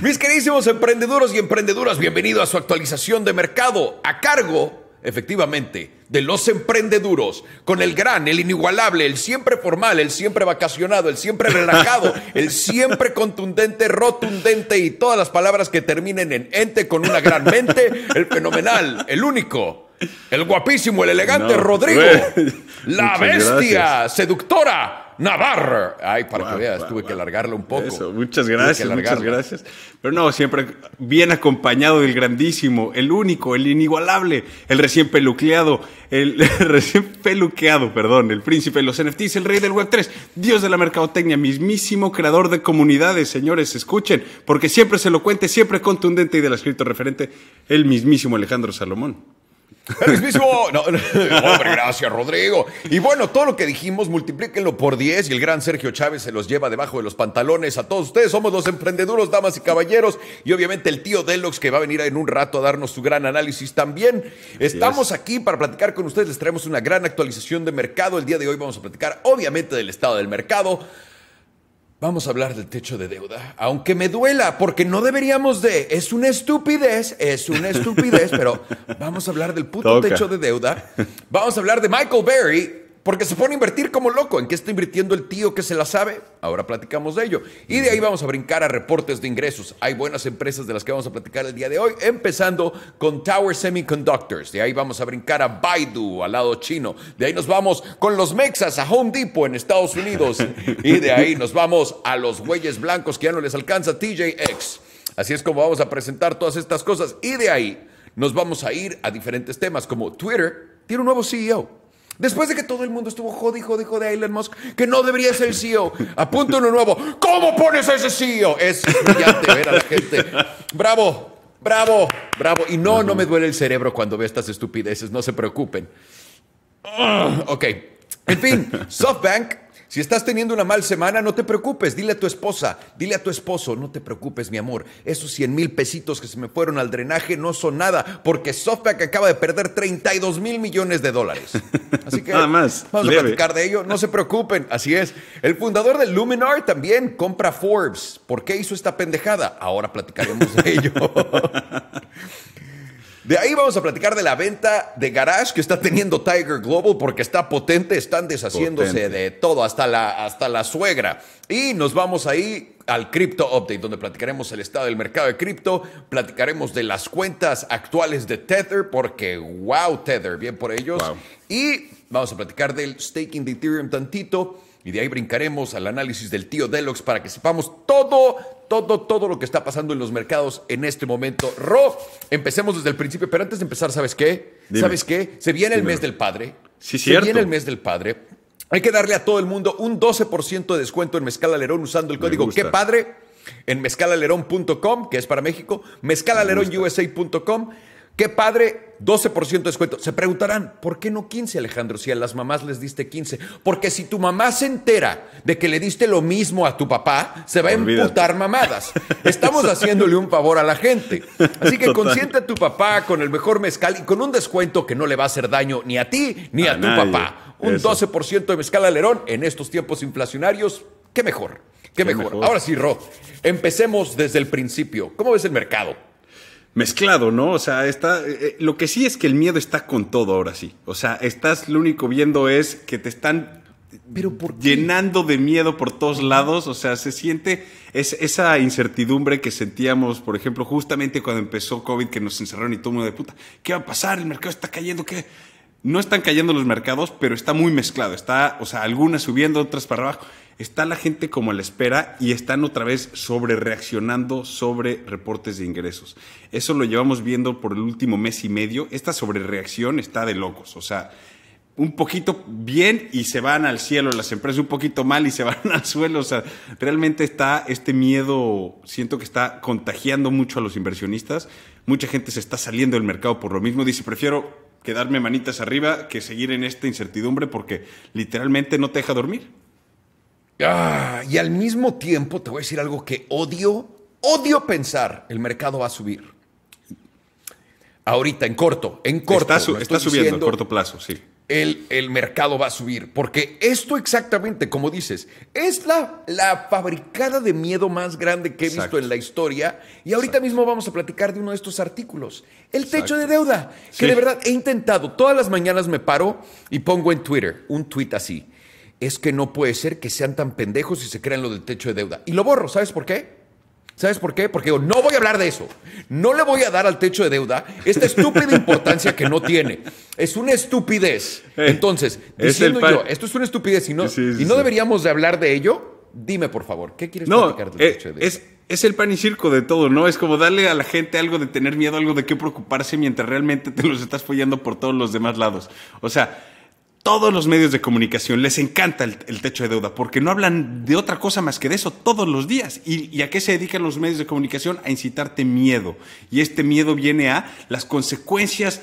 Mis queridísimos emprendeduros y emprendeduras, bienvenido a su actualización de mercado a cargo, efectivamente, de los emprendeduros, con el gran, el inigualable, el siempre formal, el siempre vacacionado, el siempre relajado, el siempre contundente, rotundente y todas las palabras que terminen en ente con una gran mente, el fenomenal, el único, el guapísimo, el elegante Rodrigo, la bestia seductora Navarra. Ay, para que veas, tuve que alargarlo un poco. Eso, muchas gracias, muchas gracias. Pero no, siempre bien acompañado del grandísimo, el único, el inigualable, el recién peluqueado, el, recién peluqueado, perdón, el príncipe de los NFTs, el rey del Web 3, dios de la mercadotecnia, mismísimo creador de comunidades, señores, escuchen, porque siempre se lo cuente, siempre contundente y del escrito referente, el mismísimo Alejandro Salomón. gracias, Rodrigo. Y bueno, todo lo que dijimos, multiplíquenlo por 10 y el gran Sergio Chávez se los lleva debajo de los pantalones a todos ustedes. Somos los emprendeduros, damas y caballeros. Y obviamente el tío Delox que va a venir en un rato a darnos su gran análisis también. Estamos aquí para platicar con ustedes. Les traemos una gran actualización de mercado. El día de hoy vamos a platicar, obviamente, del estado del mercado Vamos a hablar del techo de deuda, aunque me duela, porque no deberíamos de. Es una estupidez, es una estupidez, pero vamos a hablar del puto techo de deuda. Vamos a hablar de Michael Berry, porque se pone a invertir como loco. ¿En qué está invirtiendo el tío que se la sabe? Ahora platicamos de ello. Y de ahí vamos a brincar a reportes de ingresos. Hay buenas empresas de las que vamos a platicar el día de hoy, empezando con Tower Semiconductors. De ahí vamos a brincar a Baidu, al lado chino. De ahí nos vamos con los Mexas, a Home Depot en Estados Unidos. Y de ahí nos vamos a los güeyes blancos que ya no les alcanza TJX. Así es como vamos a presentar todas estas cosas. Y de ahí nos vamos a ir a diferentes temas como Twitter tiene un nuevo CEO. Después de que todo el mundo estuvo jodido de de Elon Musk, que no debería ser el CEO, Apunto uno nuevo. ¿Cómo pones ese CEO? Es brillante ver a la gente. Bravo, bravo, bravo. Y no, no me duele el cerebro cuando veo estas estupideces, no se preocupen. Ok. En fin, SoftBank si estás teniendo una mal semana, no te preocupes. Dile a tu esposa, dile a tu esposo, no te preocupes, mi amor. Esos 100 mil pesitos que se me fueron al drenaje no son nada, porque SoftBank acaba de perder 32 mil millones de dólares. Así que nada más. Vamos a platicar de ello. No se preocupen. Así es. El fundador de Luminar también compra Forbes. ¿Por qué hizo esta pendejada? Ahora platicaremos de ello. De ahí vamos a platicar de la venta de garage que está teniendo Tiger Global porque está potente, están deshaciéndose de todo, hasta la, hasta la suegra. Y nos vamos ahí al Crypto Update, donde platicaremos el estado del mercado de cripto, platicaremos de las cuentas actuales de Tether, porque wow, Tether, bien por ellos. Y vamos a platicar del staking de Ethereum tantito y de ahí brincaremos al análisis del tío Deluxe para que sepamos todo, todo, todo lo que está pasando en los mercados en este momento. Ro, empecemos desde el principio, pero antes de empezar, ¿sabes qué? ¿Sabes qué? Se viene el mes del padre. Sí, Se viene el mes del padre. Hay que darle a todo el mundo un 12% de descuento en Mezcal Alerón usando el código Qué Padre en mezcalalerón.com, que es para México, mezcalalerón.usa.com Qué padre, 12% de descuento. Se preguntarán, ¿por qué no 15, Alejandro? Si a las mamás les diste 15. Porque si tu mamá se entera de que le diste lo mismo a tu papá, se va a emputar mamadas. Estamos haciéndole un favor a la gente. Así que consiente a tu papá con el mejor mezcal y con un descuento que no le va a hacer daño ni a ti ni a, tu papá. Un 12% de mezcal alerón en estos tiempos inflacionarios, qué mejor. Qué, mejor. Ahora sí, Ro, empecemos desde el principio. ¿Cómo ves el mercado? mezclado, ¿no? O sea, está. Eh, eh, lo que sí es que el miedo está con todo ahora sí. O sea, estás lo único viendo es que te están llenando de miedo por todos lados. O sea, se siente esa incertidumbre que sentíamos, por ejemplo, justamente cuando empezó COVID, que nos encerraron y todo mundo de puta. ¿Qué va a pasar? El mercado está cayendo, ¿qué? No están cayendo los mercados, pero está muy mezclado. Está, o sea, algunas subiendo, otras para abajo está la gente como a la espera y están otra vez sobre reaccionando sobre reportes de ingresos. Eso lo llevamos viendo por el último mes y medio. Esta sobre reacción está de locos. O sea, un poquito bien y se van al cielo las empresas, un poquito mal y se van al suelo. O sea, realmente está este miedo, siento que está contagiando mucho a los inversionistas. Mucha gente se está saliendo del mercado por lo mismo. Dice, prefiero quedarme manitas arriba que seguir en esta incertidumbre porque literalmente no te deja dormir. Ah, y al mismo tiempo te voy a decir algo que odio, odio pensar, el mercado va a subir. Ahorita, en corto, en corto. Está, subiendo en corto plazo, sí. El, mercado va a subir, porque esto exactamente, como dices, es la, la fabricada de miedo más grande que he visto en la historia. Y ahorita mismo vamos a platicar de uno de estos artículos, el techo de deuda, que de verdad he intentado, todas las mañanas me paro y pongo en Twitter un tweet así es que no puede ser que sean tan pendejos y se crean lo del techo de deuda. Y lo borro, ¿sabes por qué? ¿Sabes por qué? Porque digo, no voy a hablar de eso. No le voy a dar al techo de deuda esta estúpida importancia que no tiene. Es una estupidez. Eh, Entonces, diciendo yo, esto es una estupidez y no, y no deberíamos de hablar de ello, dime por favor, ¿qué quieres no, del eh, techo de deuda? Es, es el pan y circo de todo, ¿no? Es como darle a la gente algo de tener miedo, algo de qué preocuparse mientras realmente te los estás follando por todos los demás lados. O sea, todos los medios de comunicación les encanta el, techo de deuda porque no hablan de otra cosa más que de eso todos los días. ¿Y, ¿Y, a qué se dedican los medios de comunicación? A incitarte miedo. Y este miedo viene a las consecuencias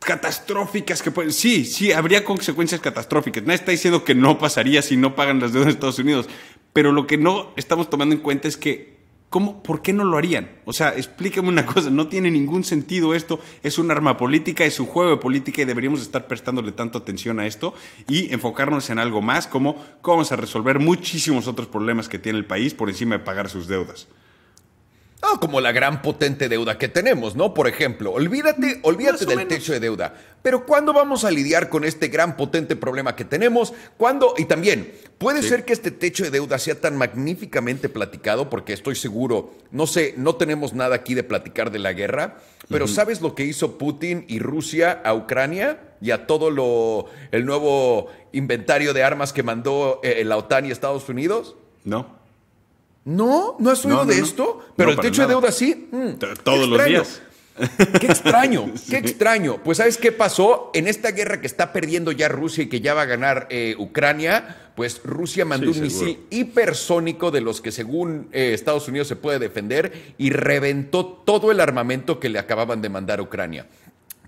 catastróficas que pueden... Sí, sí, habría consecuencias catastróficas. Nadie está diciendo que no pasaría si no pagan las deudas de Estados Unidos. Pero lo que no estamos tomando en cuenta es que ¿Cómo, ¿Por qué no lo harían? O sea, explíqueme una cosa, no tiene ningún sentido esto, es un arma política, es un juego de política y deberíamos estar prestándole tanto atención a esto y enfocarnos en algo más como cómo vamos a resolver muchísimos otros problemas que tiene el país por encima de pagar sus deudas. Ah, como la gran potente deuda que tenemos, ¿no? Por ejemplo, olvídate, mm, olvídate del techo de deuda. Pero ¿cuándo vamos a lidiar con este gran potente problema que tenemos? ¿Cuándo? Y también, puede ser que este techo de deuda sea tan magníficamente platicado, porque estoy seguro, no sé, no tenemos nada aquí de platicar de la guerra, pero ¿sabes lo que hizo Putin y Rusia a Ucrania? y a todo lo el nuevo inventario de armas que mandó eh, la OTAN y Estados Unidos? No. No, no has oído de esto, pero el techo de deuda sí. Mm, todos los días. Qué extraño, qué extraño. Pues sabes qué pasó en esta guerra que está perdiendo ya Rusia y que ya va a ganar eh, Ucrania. Pues Rusia mandó un misil hipersónico de los que según eh, Estados Unidos se puede defender y reventó todo el armamento que le acababan de mandar a Ucrania.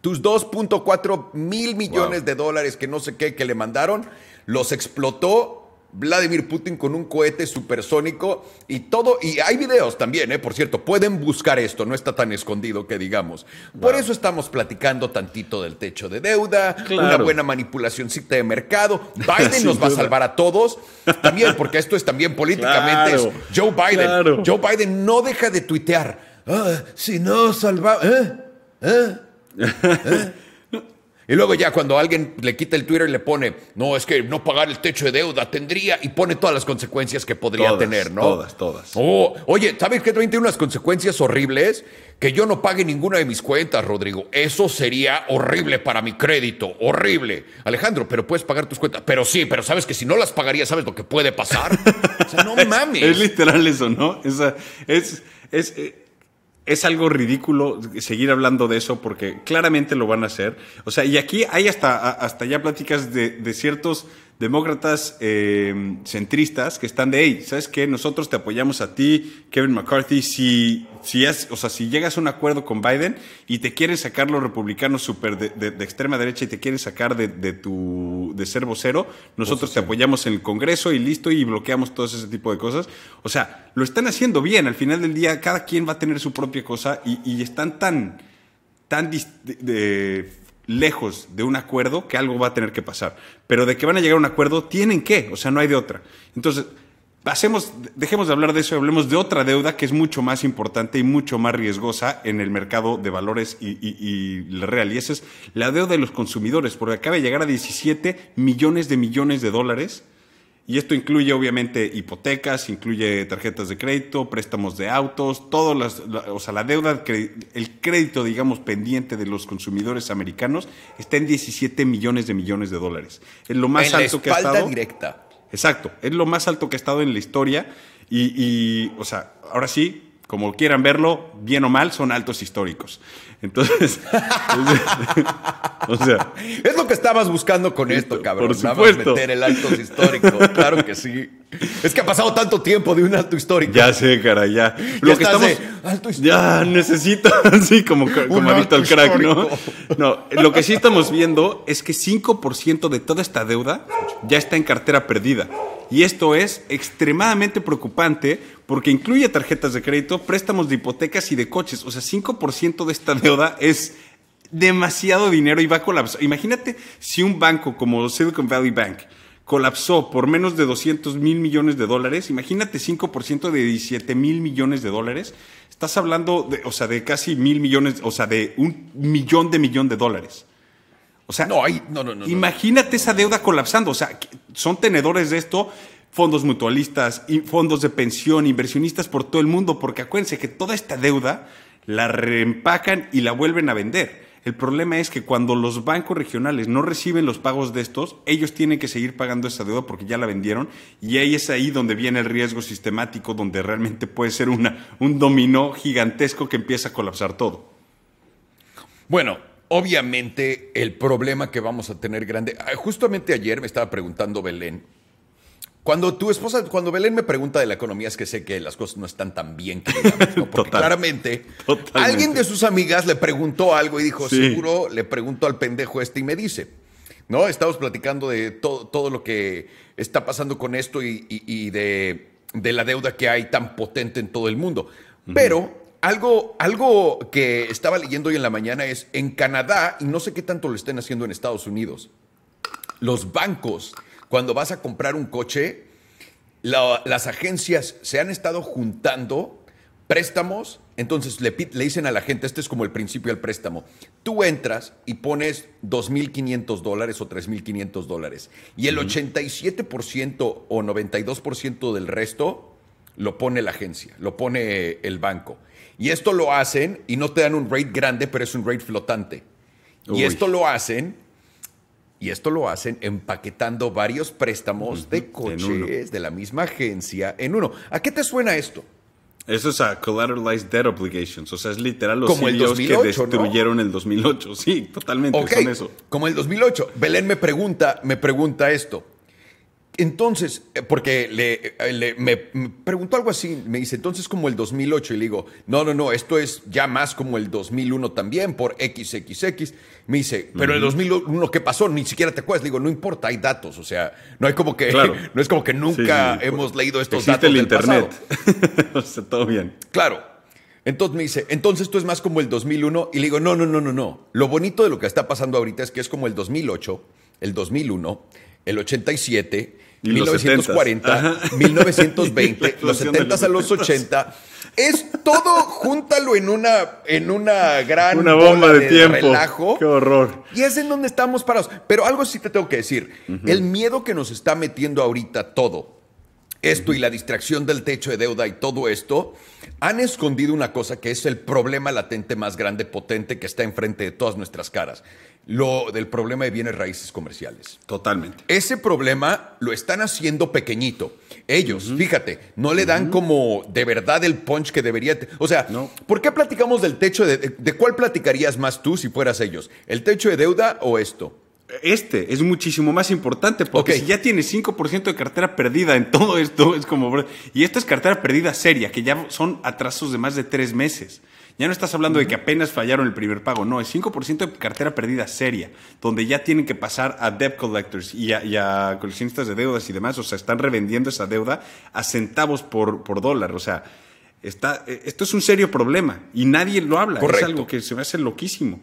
Tus 2.4 mil millones de dólares que no sé qué que le mandaron, los explotó Vladimir Putin con un cohete supersónico y todo. Y hay videos también, ¿eh? por cierto. Pueden buscar esto, no está tan escondido que digamos. Por eso estamos platicando tantito del techo de deuda, una buena manipulacióncita de mercado. Biden nos va a salvar a todos también, porque esto es también políticamente Joe Biden. Joe Biden no deja de tuitear. Ah, si no salva. ¿Eh? ¿Eh? Y luego ya cuando alguien le quita el Twitter y le pone, no, es que no pagar el techo de deuda tendría y pone todas las consecuencias que podría tener, ¿no? Todas, todas. Oh, oye, ¿sabes qué también tiene unas consecuencias horribles? Que yo no pague ninguna de mis cuentas, Rodrigo. Eso sería horrible para mi crédito, horrible. Alejandro, pero puedes pagar tus cuentas. Pero sí, pero sabes que si no las pagaría, ¿sabes lo que puede pasar? o sea, no mames. Es, literal eso, ¿no? es, es eh, es algo ridículo seguir hablando de eso porque claramente lo van a hacer. O sea, y aquí hay hasta, hasta ya pláticas de, de ciertos demócratas eh, centristas que están de, ahí, ¿sabes qué? Nosotros te apoyamos a ti, Kevin McCarthy, si, si, es, o sea, si llegas a un acuerdo con Biden y te quieren sacar los republicanos super de, extrema derecha y te quieren sacar de, tu, de ser vocero, nosotros pues te apoyamos en el Congreso y listo y bloqueamos todo ese tipo de cosas. O sea, lo están haciendo bien, al final del día cada quien va a tener su propia cosa y, están tan, tan lejos de un acuerdo que algo va a tener que pasar. Pero de que van a llegar a un acuerdo, tienen que, o sea, no hay de otra. Entonces, dejemos de hablar de eso y hablemos de otra deuda que es mucho más importante y mucho más riesgosa en el mercado de valores y, y, y real. Y esa es la deuda de los consumidores, porque acaba de llegar a 17 millones de millones de dólares y esto incluye obviamente hipotecas, incluye tarjetas de crédito, préstamos de autos, todas las, o sea, la deuda, el crédito, digamos, pendiente de los consumidores americanos está en 17 millones de millones de dólares. Es lo más alto que ha estado. directa. Exacto, es lo más alto que ha estado en la historia y, y o sea, ahora sí, como quieran verlo, bien o mal, son altos históricos. Entonces, o sea, es lo que estabas buscando con esto, cabrón. vamos a meter el alto histórico, claro que sí. Es que ha pasado tanto tiempo de un alto histórico. Ya sé, cara, ya. Lo que estamos Ya necesito así como como adicto al crack, ¿no? No, lo que sí estamos viendo es que 5% de toda esta deuda ya está en cartera perdida. Y esto es extremadamente preocupante porque incluye tarjetas de crédito, préstamos de hipotecas y de coches. O sea, 5% de esta deuda es demasiado dinero y va a colapsar. Imagínate si un banco como Silicon Valley Bank colapsó por menos de 200 mil millones de dólares, imagínate 5% de 17 mil millones de dólares, estás hablando de, o sea, de casi mil millones, o sea, de un millón de millón de dólares. O sea, no, hay, no, no, no, imagínate esa deuda colapsando, o sea, son tenedores de esto fondos mutualistas, fondos de pensión, inversionistas por todo el mundo, porque acuérdense que toda esta deuda la reempacan y la vuelven a vender. El problema es que cuando los bancos regionales no reciben los pagos de estos, ellos tienen que seguir pagando esa deuda porque ya la vendieron y ahí es ahí donde viene el riesgo sistemático, donde realmente puede ser una, un dominó gigantesco que empieza a colapsar todo. Bueno, obviamente el problema que vamos a tener grande, ah, justamente ayer me estaba preguntando Belén, cuando tu esposa, cuando Belén me pregunta de la economía, es que sé que las cosas no están tan bien que claramente alguien de sus amigas le preguntó algo y dijo, seguro le pregunto al pendejo este y me dice. ¿No? Estamos platicando de todo, lo que está pasando con esto y, de, la deuda que hay tan potente en todo el mundo. Pero algo, algo que estaba leyendo hoy en la mañana es en Canadá, y no sé qué tanto lo estén haciendo en Estados Unidos, los bancos cuando vas a comprar un coche, las agencias se han estado juntando préstamos, entonces le, le, dicen a la gente, este es como el principio del préstamo, tú entras y pones 2.500 dólares o 3.500 dólares y el 87% o 92% del resto lo pone la agencia, lo pone el banco. Y esto lo hacen y no te dan un rate grande, pero es un rate flotante. Y esto lo hacen y esto lo hacen empaquetando varios préstamos de coches de la misma agencia en uno. ¿A qué te suena esto? Eso es a collateralized debt obligations, o sea, es literal los Como e que destruyeron en el 2008, sí, totalmente, son eso. Como el 2008. Belén me pregunta, me pregunta esto. Entonces, eh, porque le, eh, me, preguntó algo así, me dice, entonces como el 2008, y le digo, no, no, no, esto es ya más como el 2001 también, por XXX. Me dice, pero el 2001, ¿qué pasó? Ni siquiera te acuerdas. Le digo, no importa, hay datos, o sea, no hay como que, no es como que nunca hemos leído estos datos. del Internet. o sea, todo bien. Claro, entonces me dice, entonces esto es más como el 2001. Y le digo, no, no, no, no, no. Lo bonito de lo que está pasando ahorita es que es como el 2008, el 2001, el 87, 1940, 1920, los 70 s a los 80. Es todo, júntalo en una, en una gran bomba de, tiempo. Relajo, Qué horror. Y es en donde estamos parados. Pero algo sí te tengo que decir. El miedo que nos está metiendo ahorita todo esto y la distracción del techo de deuda y todo esto, han escondido una cosa que es el problema latente más grande, potente, que está enfrente de todas nuestras caras. Lo del problema de bienes raíces comerciales. Totalmente. Ese problema lo están haciendo pequeñito. Ellos, fíjate, no le dan como de verdad el punch que debería. O sea, ¿por qué platicamos del techo de, de, de cuál platicarías más tú si fueras ellos? ¿El techo de deuda o esto? este es muchísimo más importante porque si ya tienes 5% de cartera perdida en todo esto, es como. Y esto es cartera perdida seria, que ya son atrasos de más de tres meses. Ya no estás hablando de que apenas fallaron el primer pago, no, es 5% de cartera perdida seria, donde ya tienen que pasar a debt collectors y a, coleccionistas de deudas y demás, o sea, están revendiendo esa deuda a centavos por, por dólar, o sea, está, eh, esto es un serio problema y nadie lo habla, es algo que se me hace loquísimo.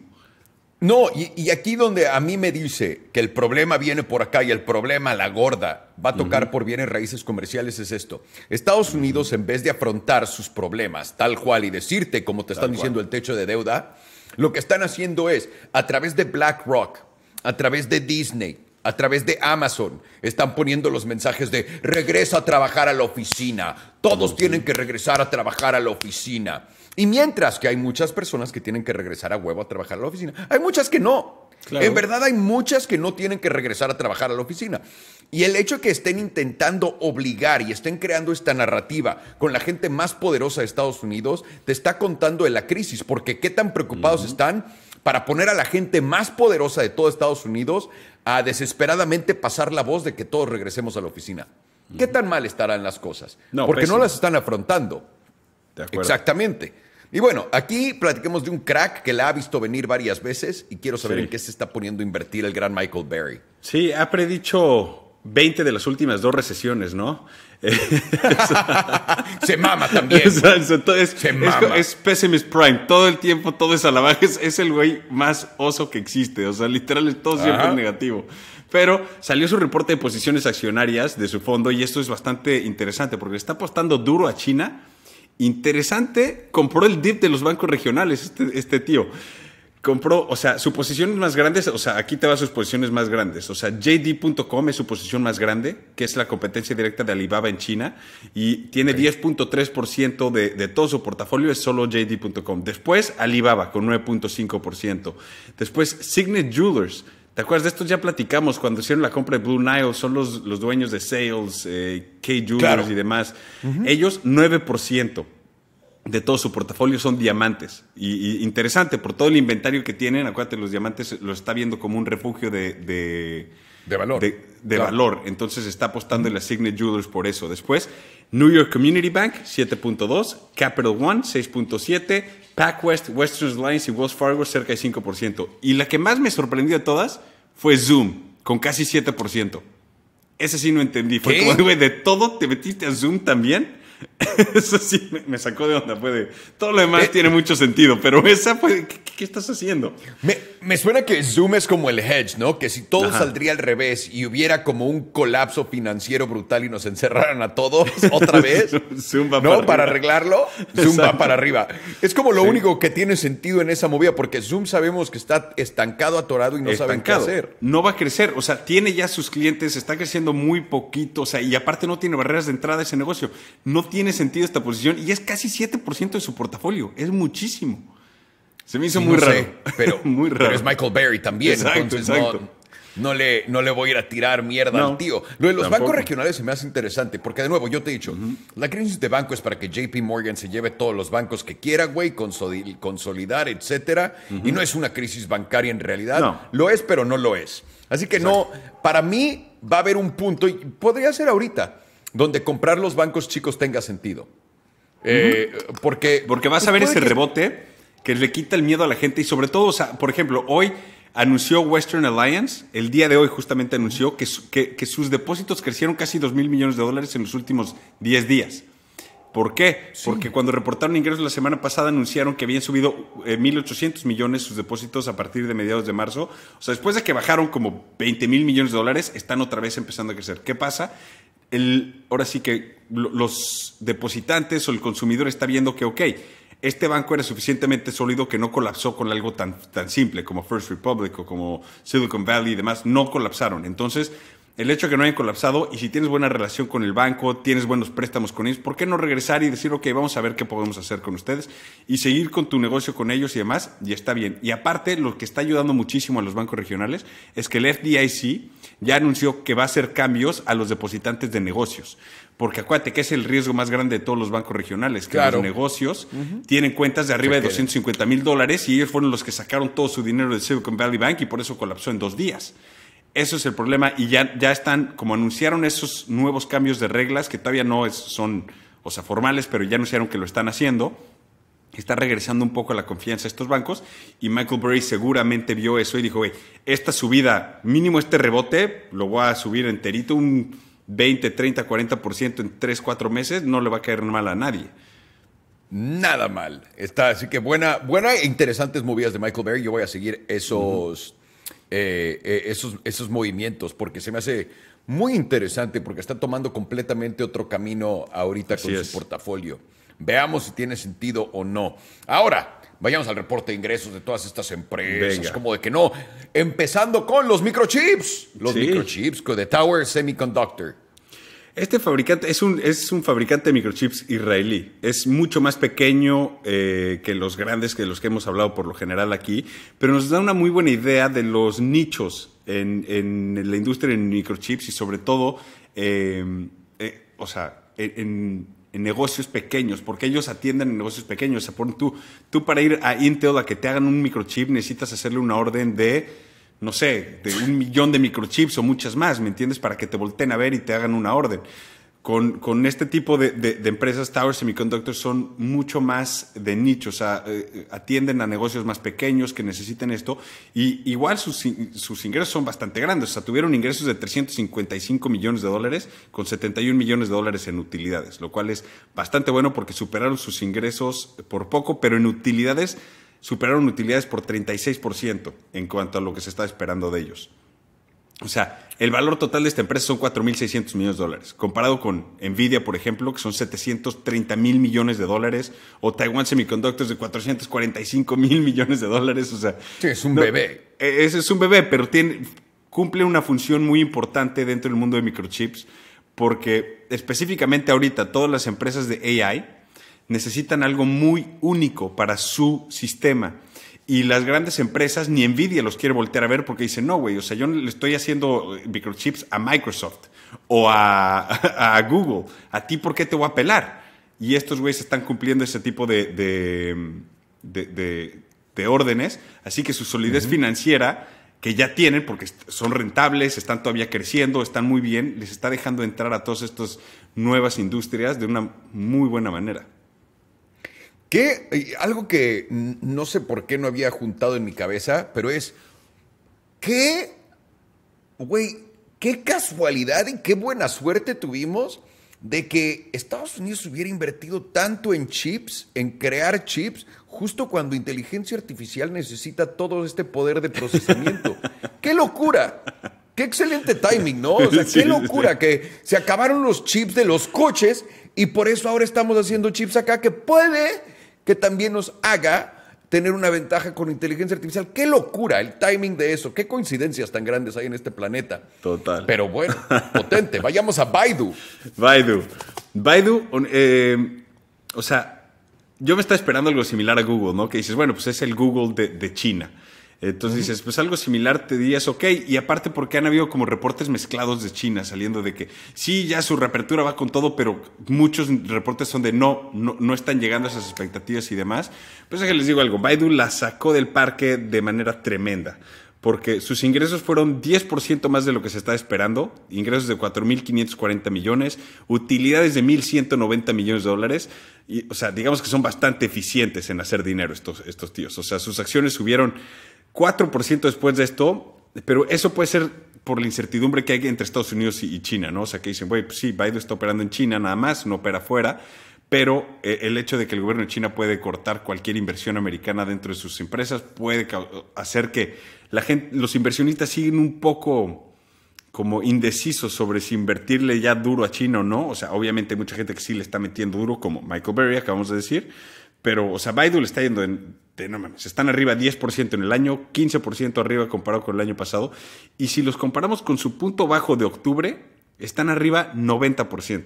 No, y, aquí donde a mí me dice que el problema viene por acá y el problema, la gorda, va a tocar por bien por bienes raíces comerciales es esto. Estados Unidos, en vez de afrontar sus problemas tal cual y decirte, como te están diciendo, el techo de deuda, lo que están haciendo es, a través de BlackRock, a través de Disney, a través de Amazon, están poniendo los mensajes de regresa a trabajar a la oficina, todos tienen que regresar a trabajar a la oficina. Y mientras que hay muchas personas que tienen que regresar a huevo a trabajar a la oficina, hay muchas que no. En verdad hay muchas que no tienen que regresar a trabajar a la oficina. Y el hecho de que estén intentando obligar y estén creando esta narrativa con la gente más poderosa de Estados Unidos, te está contando de la crisis, porque qué tan preocupados están para poner a la gente más poderosa de todo Estados Unidos a desesperadamente pasar la voz de que todos regresemos a la oficina. ¿Qué tan mal estarán las cosas? porque no las están afrontando. Exactamente. Y bueno, aquí platiquemos de un crack que la ha visto venir varias veces y quiero saber en qué se está poniendo a invertir el gran Michael Berry. Sí, ha predicho 20 de las últimas dos recesiones, ¿no? se mama también. se mama. Es, Pessimist Prime. Todo el tiempo, todo es alabaje. Es, el güey más oso que existe. O sea, literal, es todo siempre negativo. Pero salió su reporte de posiciones accionarias de su fondo y esto es bastante interesante porque le está apostando duro a China Interesante, compró el dip de los bancos regionales, este, este tío. Compró, o sea, sus posiciones más grandes, o sea, aquí te va sus posiciones más grandes. O sea, JD.com es su posición más grande, que es la competencia directa de Alibaba en China, y tiene 10.3% de, de todo su portafolio, es solo JD.com. Después, Alibaba con 9.5%. Después, Signet Jewelers ¿Te acuerdas? De estos ya platicamos cuando hicieron la compra de Blue Nile, son los, dueños de Sales, eh, K Jewelers y demás. Ellos 9% de todo su portafolio son diamantes. Y, interesante, por todo el inventario que tienen, acuérdate, los diamantes lo está viendo como un refugio de... valor. De, valor. Entonces está apostando en la Signet Jewelers por eso. Después, New York Community Bank, 7.2, Capital One, 6.7, PacWest, Western Lines y Wells Fargo cerca de 5%. Y la que más me sorprendió de todas fue Zoom, con casi 7%. Ese sí no entendí. Fue como, de todo te metiste a Zoom también. Eso sí me sacó de onda, puede. Todo lo demás eh, tiene mucho sentido, pero esa ¿Qué, estás haciendo? Me, suena que Zoom es como el hedge, ¿no? Que si todo saldría al revés y hubiera como un colapso financiero brutal y nos encerraran a todos otra vez, Zoom va ¿no? Para, arreglarlo, Zoom va para arriba. Es como lo único que tiene sentido en esa movida, porque Zoom sabemos que está estancado, atorado y no saben qué hacer. No va a crecer, o sea, tiene ya sus clientes, está creciendo muy poquito, o sea, y aparte no tiene barreras de entrada ese negocio. No tiene sentido esta posición y es casi 7% de su portafolio. Es muchísimo. Se me hizo muy, raro. pero, es Michael Berry también. entonces No, le, no le voy a ir a tirar mierda al tío. Lo de los bancos regionales se me hace interesante, porque de nuevo, yo te he dicho, la crisis de banco es para que JP Morgan se lleve todos los bancos que quiera, güey, consolidar, etcétera. Y no es una crisis bancaria en realidad. Lo es, pero no lo es. Así que no, para mí va a haber un punto, y podría ser ahorita, donde comprar los bancos chicos tenga sentido. Eh, porque, porque vas pues a ver ese rebote que le quita el miedo a la gente y sobre todo, sea, por ejemplo, hoy anunció Western Alliance, el día de hoy justamente anunció que, sus depósitos crecieron casi 2 mil millones de dólares en los últimos 10 días. ¿Por qué? Porque cuando reportaron ingresos la semana pasada anunciaron que habían subido 1.800 eh, millones sus depósitos a partir de mediados de marzo. O sea, después de que bajaron como 20 mil millones de dólares, están otra vez empezando a crecer. ¿Qué pasa? ahora sí que los depositantes o el consumidor está viendo que, ok, este banco era suficientemente sólido que no colapsó con algo tan, tan simple como First Republic o como Silicon Valley y demás, no colapsaron. Entonces, el hecho de que no hayan colapsado y si tienes buena relación con el banco, tienes buenos préstamos con ellos, ¿por qué no regresar y decir, ok, vamos a ver qué podemos hacer con ustedes y seguir con tu negocio con ellos y demás? Y está bien. Y aparte, lo que está ayudando muchísimo a los bancos regionales es que el FDIC ya anunció que va a hacer cambios a los depositantes de negocios. Porque acuérdate que es el riesgo más grande de todos los bancos regionales, que los negocios tienen cuentas de arriba de 250 mil dólares y ellos fueron los que sacaron todo su dinero del Silicon Valley Bank y por eso colapsó en dos días. Eso es el problema y ya, ya están, como anunciaron esos nuevos cambios de reglas, que todavía no son, o sea, formales, pero ya anunciaron que lo están haciendo, está regresando un poco la confianza a estos bancos y Michael Burry seguramente vio eso y dijo, esta subida, mínimo este rebote, lo voy a subir enterito un 20, 30, 40% en 3, 4 meses, no le va a caer mal a nadie. Nada mal. Está, así que buena, buena e interesantes movidas de Michael Burry. Yo voy a seguir esos, eh, eh, esos, esos movimientos, porque se me hace muy interesante, porque está tomando completamente otro camino ahorita con su portafolio. Veamos si tiene sentido o no. Ahora, vayamos al reporte de ingresos de todas estas empresas, como de que no, empezando con los microchips, los microchips microchips de Tower Semiconductor. Este fabricante es un, es un fabricante de microchips israelí. Es mucho más pequeño eh, que los grandes que los que hemos hablado por lo general aquí, pero nos da una muy buena idea de los nichos en, la industria de microchips y sobre todo, em, eh, o sea, en, negocios pequeños, porque ellos atienden en negocios pequeños. tú, tú para ir a Intel a que te hagan un microchip necesitas hacerle una orden de no sé, de un millón de microchips o muchas más, ¿me entiendes? Para que te volteen a ver y te hagan una orden. Con, con este tipo de, de, de, empresas, Tower Semiconductors son mucho más de nicho, o sea, eh, eh, atienden a negocios más pequeños que necesiten esto y igual sus, sus ingresos son bastante grandes, o sea, tuvieron ingresos de 355 millones de dólares con 71 millones de dólares en utilidades, lo cual es bastante bueno porque superaron sus ingresos por poco, pero en utilidades superaron utilidades por 36% en cuanto a lo que se está esperando de ellos. O sea, el valor total de esta empresa son 4.600 millones de dólares, comparado con Nvidia, por ejemplo, que son 730 mil millones de dólares, o Taiwan Semiconductors de 445 mil millones de dólares. O sea, sí, es un bebé. E, es, es un bebé, pero tiene, cumple una función muy importante dentro del mundo de microchips, porque específicamente ahorita todas las empresas de AI, necesitan algo muy único para su sistema. Y las grandes empresas, ni Nvidia los quiere voltear a ver porque dicen, no, güey, o sea, yo le estoy haciendo eh, microchips a Microsoft o a, Google. ¿A ti por qué te voy a pelar? Y estos güeyes están cumpliendo ese tipo de, de, órdenes. Así que su solidez financiera que ya tienen, porque son rentables, están todavía creciendo, están muy bien, les está dejando entrar a todas estas nuevas industrias de una muy buena manera. Que algo que no sé por qué no había juntado en mi cabeza, pero es qué, güey, qué casualidad y qué buena suerte tuvimos de que Estados Unidos hubiera invertido tanto en chips, en crear chips, justo cuando inteligencia artificial necesita todo este poder de procesamiento. ¡Qué locura! ¡Qué excelente timing, ¿no? O sea, qué locura que se acabaron los chips de los coches y por eso ahora estamos haciendo chips acá que puede que también nos haga tener una ventaja con inteligencia artificial. Qué locura el timing de eso. Qué coincidencias tan grandes hay en este planeta. Total. Pero bueno, potente. Vayamos a Baidu. Baidu. Baidu, eh, o sea, yo me estaba esperando algo similar a Google, ¿no? Que dices, bueno, pues es el Google de China. Entonces dices, pues algo similar te dirías, ok, y aparte porque han habido como reportes mezclados de China saliendo de que sí, ya su reapertura va con todo, pero muchos reportes son de no, no, no están llegando a esas expectativas y demás. Pues es que les digo algo, Baidu la sacó del parque de manera tremenda porque sus ingresos fueron 10% más de lo que se estaba esperando, ingresos de 4.540 millones, utilidades de 1.190 millones de dólares, y, o sea, digamos que son bastante eficientes en hacer dinero estos, estos tíos, o sea, sus acciones subieron 4% después de esto, pero eso puede ser por la incertidumbre que hay entre Estados Unidos y China, ¿no? O sea, que dicen, güey, pues sí, Baidu está operando en China nada más, no opera afuera, pero eh, el hecho de que el gobierno de China puede cortar cualquier inversión americana dentro de sus empresas puede hacer que la gente, los inversionistas siguen un poco como indecisos sobre si invertirle ya duro a China o no. O sea, obviamente hay mucha gente que sí le está metiendo duro, como Michael Berry, acabamos de decir, pero, o sea, Baidu le está yendo en están arriba 10% en el año, 15% arriba comparado con el año pasado. Y si los comparamos con su punto bajo de octubre, están arriba 90%.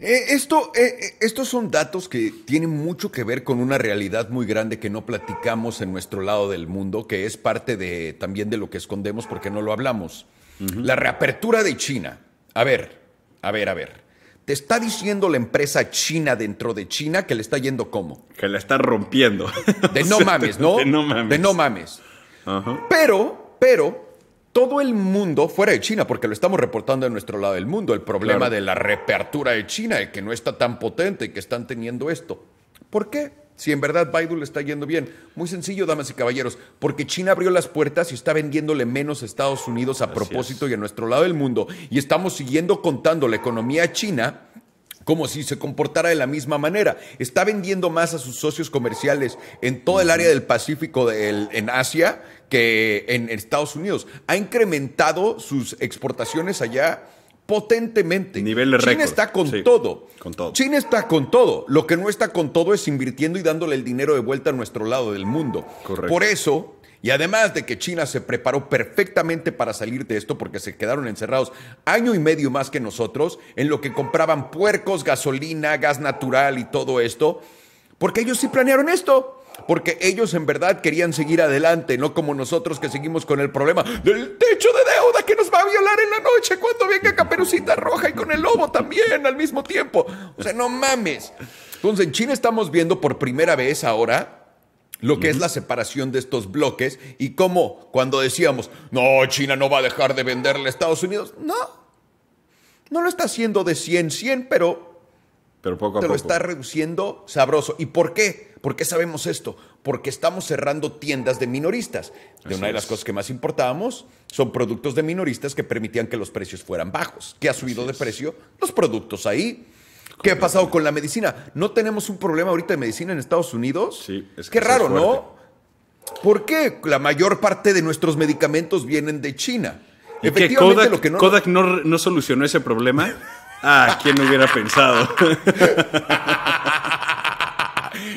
Eh, esto, eh, eh, estos son datos que tienen mucho que ver con una realidad muy grande que no platicamos en nuestro lado del mundo, que es parte de, también de lo que escondemos porque no lo hablamos. La reapertura de China. A ver, a ver, a ver. Te está diciendo la empresa china dentro de China que le está yendo como. Que la está rompiendo. De no mames, ¿no? De no mames. Pero, pero, todo el mundo fuera de China, porque lo estamos reportando en nuestro lado del mundo, el problema de la reapertura de China, el que no está tan potente y que están teniendo esto. ¿Por qué? si en verdad Baidu le está yendo bien. Muy sencillo, damas y caballeros, porque China abrió las puertas y está vendiéndole menos a Estados Unidos a propósito y a nuestro lado del mundo. Y estamos siguiendo contando la economía china como si se comportara de la misma manera. Está vendiendo más a sus socios comerciales en todo el área del Pacífico, en Asia, que en Estados Unidos. Ha incrementado sus exportaciones allá potentemente. China está con todo. Con todo. China está con todo. Lo que no está con todo es invirtiendo y dándole el dinero de vuelta a nuestro lado del mundo. Por eso, y además de que China se preparó perfectamente para salir de esto porque se quedaron encerrados año y medio más que nosotros en lo que compraban puercos, gasolina, gas natural y todo esto, porque ellos sí planearon esto porque ellos en verdad querían seguir adelante, no como nosotros que seguimos con el problema del techo de deuda que nos va a violar en la noche cuando venga Caperucita Roja y con el lobo también al mismo tiempo. O sea, no mames. Entonces, en China estamos viendo por primera vez ahora lo que es la separación de estos bloques y cómo cuando decíamos, no, China no va a dejar de venderle a Estados Unidos, no, no lo está haciendo de 100 100, pero pero poco a te lo está reduciendo sabroso. ¿Y por qué? ¿Por qué sabemos esto? Porque estamos cerrando tiendas de minoristas. De una de las cosas que más importábamos son productos de minoristas que permitían que los precios fueran bajos. ¿Qué ha subido de precio? Los productos ahí. ¿Qué ha pasado con la medicina? ¿No tenemos un problema ahorita de medicina en Estados Unidos? Sí, es que Qué raro, ¿no? ¿Por qué la mayor parte de nuestros medicamentos vienen de China? ¿Y que Kodak, lo que no... no solucionó ese problema? Ah, ¿quién hubiera pensado?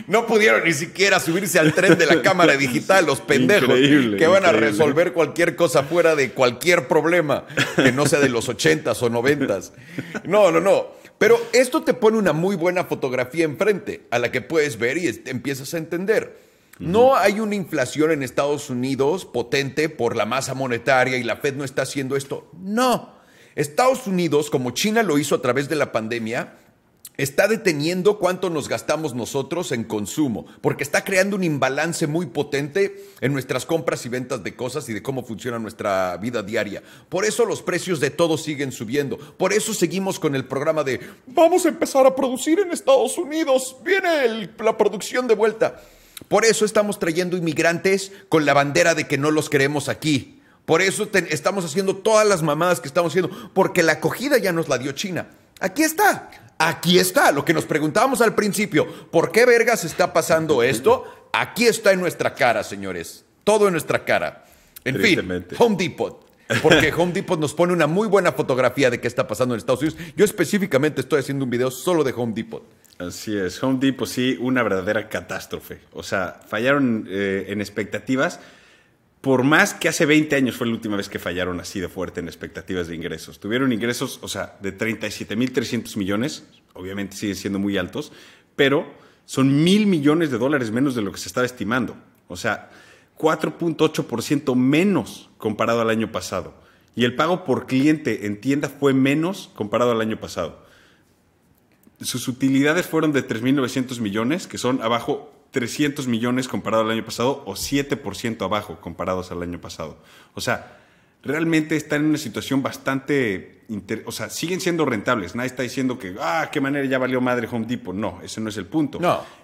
No pudieron ni siquiera subirse al tren de la cámara digital, los pendejos, que van a resolver cualquier cosa fuera de cualquier problema, que no sea de los 80s o noventas. No, no, no. Pero esto te pone una muy buena fotografía enfrente, a la que puedes ver y empiezas a entender. No hay una inflación en Estados Unidos potente por la masa monetaria y la Fed no está haciendo esto. No Estados Unidos, como China lo hizo a través de la pandemia, está deteniendo cuánto nos gastamos nosotros en consumo, porque está creando un imbalance muy potente en nuestras compras y ventas de cosas y de cómo funciona nuestra vida diaria. Por eso los precios de todo siguen subiendo. Por eso seguimos con el programa de vamos a empezar a producir en Estados Unidos. Viene la producción de vuelta. Por eso estamos trayendo inmigrantes con la bandera de que no los queremos aquí por eso estamos haciendo todas las mamadas que estamos haciendo, porque la acogida ya nos la dio China. Aquí está, aquí está, lo que nos preguntábamos al principio, ¿por qué vergas está pasando esto? Aquí está en nuestra cara, señores, todo en nuestra cara. En fin, Home Depot. Porque Home Depot nos pone una muy buena fotografía de qué está pasando en Estados Unidos. Yo específicamente estoy haciendo un video solo de Home Depot. Así es, Home Depot sí, una verdadera catástrofe. O sea, fallaron eh, en expectativas por más que hace 20 años fue la última vez que fallaron así de fuerte en expectativas de ingresos. Tuvieron ingresos, o sea, de 37.300 millones, obviamente siguen siendo muy altos, pero son mil millones de dólares menos de lo que se estaba estimando. O sea, 4.8% menos comparado al año pasado. Y el pago por cliente en tienda fue menos comparado al año pasado. Sus utilidades fueron de 3.900 millones, que son abajo 300 millones comparado al año pasado o 7% abajo comparados al año pasado. O sea, realmente están en una situación bastante o sea, siguen siendo rentables. Nadie está diciendo que, ah, qué manera ya valió madre Home Depot. No, ese no es el punto.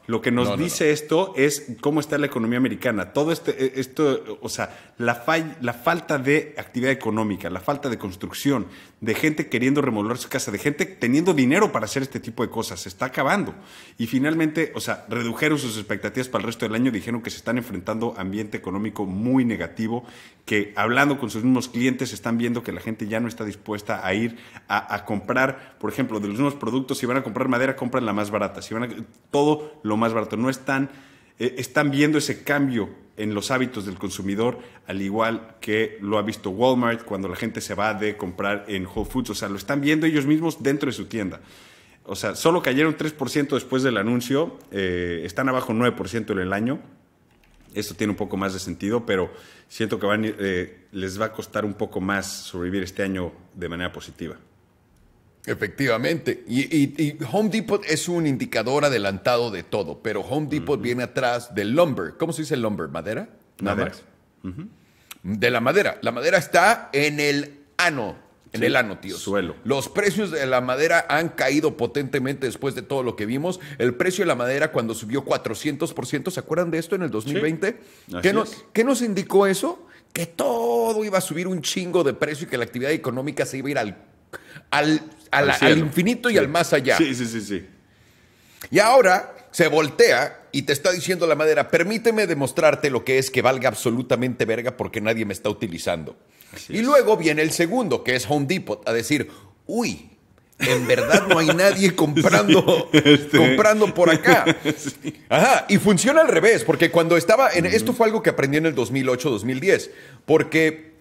Lo que nos dice esto es cómo está la economía americana. Todo este, e, esto, o sea, la, la falta de actividad económica, la falta de construcción, de gente queriendo remodelar su casa, de gente teniendo dinero para hacer este tipo de cosas, se está acabando. Y finalmente, o sea, redujeron sus expectativas para el resto del año, dijeron que se están enfrentando a ambiente económico muy negativo, que hablando con sus mismos clientes están viendo que la gente ya no está dispuesta a ir a, comprar, por ejemplo, de los mismos productos, si van a comprar madera, compran la más barata, si van a, todo lo más barato. No están, eh, están viendo ese cambio en los hábitos del consumidor, al igual que lo ha visto Walmart cuando la gente se va de comprar en Whole Foods. O sea, lo están viendo ellos mismos dentro de su tienda. O sea, solo cayeron 3% después del anuncio, eh, están abajo 9% en el año esto tiene un poco más de sentido, pero siento que eh, les va a costar un poco más sobrevivir este año de manera positiva. Efectivamente. Y, Home Depot es un indicador adelantado de todo, pero Home Depot viene atrás del lumber. ¿Cómo se dice lumber? ¿Madera? Nada madera. De la madera. La madera está en el ano en el ano, tío. Suelo. Los precios de la madera han caído potentemente después de todo lo que vimos. El precio de la madera cuando subió 400%, ¿se acuerdan de esto en el 2020? ¿Qué, nos, indicó eso? Que todo iba a subir un chingo de precio y que la actividad económica se iba a ir al, al, infinito y al más allá. Sí, sí, sí, sí. Y ahora se voltea y te está diciendo la madera, permíteme demostrarte lo que es que valga absolutamente verga porque nadie me está utilizando y luego viene el segundo, que es Home Depot, a decir, uy, en verdad no hay nadie comprando, este, comprando por acá. Ajá, y funciona al revés, porque cuando estaba en. Esto fue algo que aprendí en el 2008-2010, porque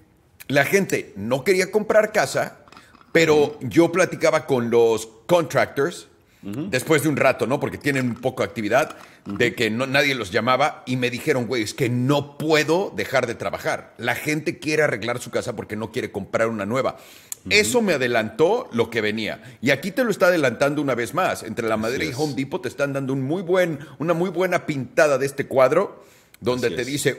la gente no quería comprar casa, pero yo platicaba con los contractors después de un rato, ¿no? Porque tienen un poco de actividad, de que no, nadie los llamaba y me dijeron, güey, es que no puedo dejar de trabajar. La gente quiere arreglar su casa porque no quiere comprar una nueva. Eso me adelantó lo que venía. Y aquí te lo está adelantando una vez más. Entre la madera y Home Depot te están dando un muy buen, una muy buena pintada de este cuadro donde te dice,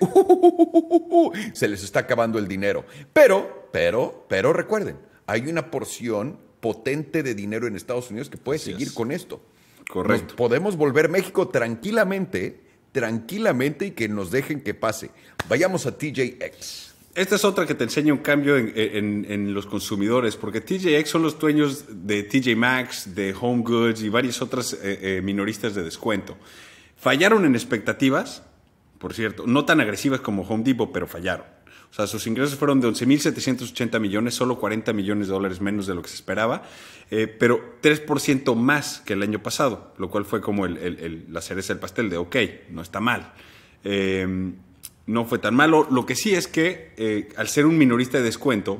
se les está acabando el dinero. Pero, pero, pero recuerden, hay una porción potente de dinero en Estados Unidos que puede seguir con esto. Correcto. podemos volver México tranquilamente, tranquilamente y que nos dejen que pase. Vayamos a TJX. Esta es otra que te enseña un cambio en, los consumidores, porque TJX son los dueños de TJ Maxx, de Home Goods y varias otras eh, eh, minoristas de descuento. Fallaron en expectativas, por cierto, no tan agresivas como Home Depot, pero fallaron. O sea, sus ingresos fueron de 11.780 millones, solo 40 millones de dólares menos de lo que se esperaba, eh, pero 3% más que el año pasado, lo cual fue como el, el, la cereza del pastel de, ok, no está mal. Eh, no fue tan malo. Lo que sí es que eh, al ser un minorista de descuento,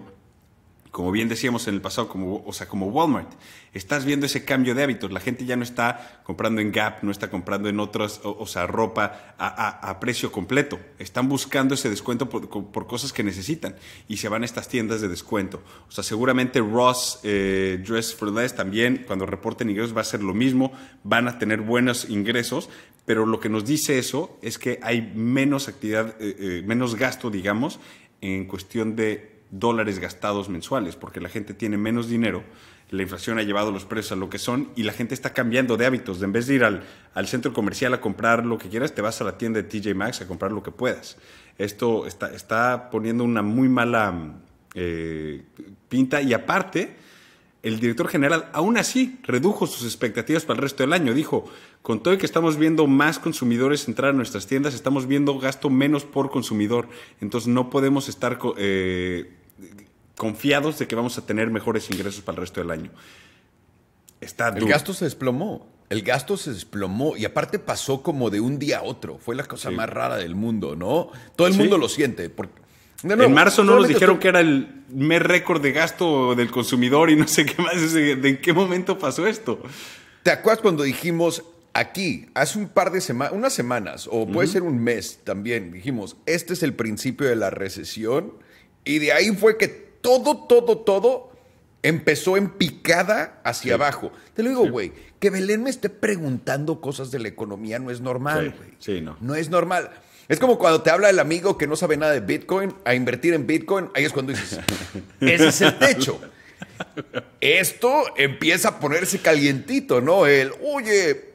como bien decíamos en el pasado, como, o sea, como Walmart, estás viendo ese cambio de hábitos. La gente ya no está comprando en Gap, no está comprando en otras, o, sea, ropa a, precio completo. Están buscando ese descuento por, cosas que necesitan y se van a estas tiendas de descuento. O sea, seguramente Ross eh, Dress for Less también, cuando reporten ingresos, va a ser lo mismo. Van a tener buenos ingresos, pero lo que nos dice eso es que hay menos actividad, eh, eh, menos gasto, digamos, en cuestión de dólares gastados mensuales, porque la gente tiene menos dinero, la inflación ha llevado los precios a lo que son y la gente está cambiando de hábitos. en vez de ir al, centro comercial a comprar lo que quieras, te vas a la tienda de TJ Maxx a comprar lo que puedas. Esto está, está poniendo una muy mala eh, pinta y aparte, el director general aún así redujo sus expectativas para el resto del año. Dijo, con todo el que estamos viendo más consumidores entrar a nuestras tiendas, estamos viendo gasto menos por consumidor. Entonces no podemos estar eh, confiados de que vamos a tener mejores ingresos para el resto del año. Está El gasto se desplomó. El gasto se desplomó y aparte pasó como de un día a otro. Fue la cosa más rara del mundo, ¿no? Todo el mundo lo siente. en marzo no nos dijeron que era el mes récord de gasto del consumidor y no sé qué más. ¿De qué momento pasó esto? ¿Te acuerdas cuando dijimos aquí, hace un par de semanas, unas semanas, o puede ser un mes también, dijimos, este es el principio de la recesión? Y de ahí fue que todo, todo, todo empezó en picada hacia abajo. Te lo digo, güey, que Belén me esté preguntando cosas de la economía no es normal, güey. Sí. no. No es normal. Es como cuando te habla el amigo que no sabe nada de Bitcoin a invertir en Bitcoin, ahí es cuando dices, ese es el techo. Esto empieza a ponerse calientito, ¿no? El, oye,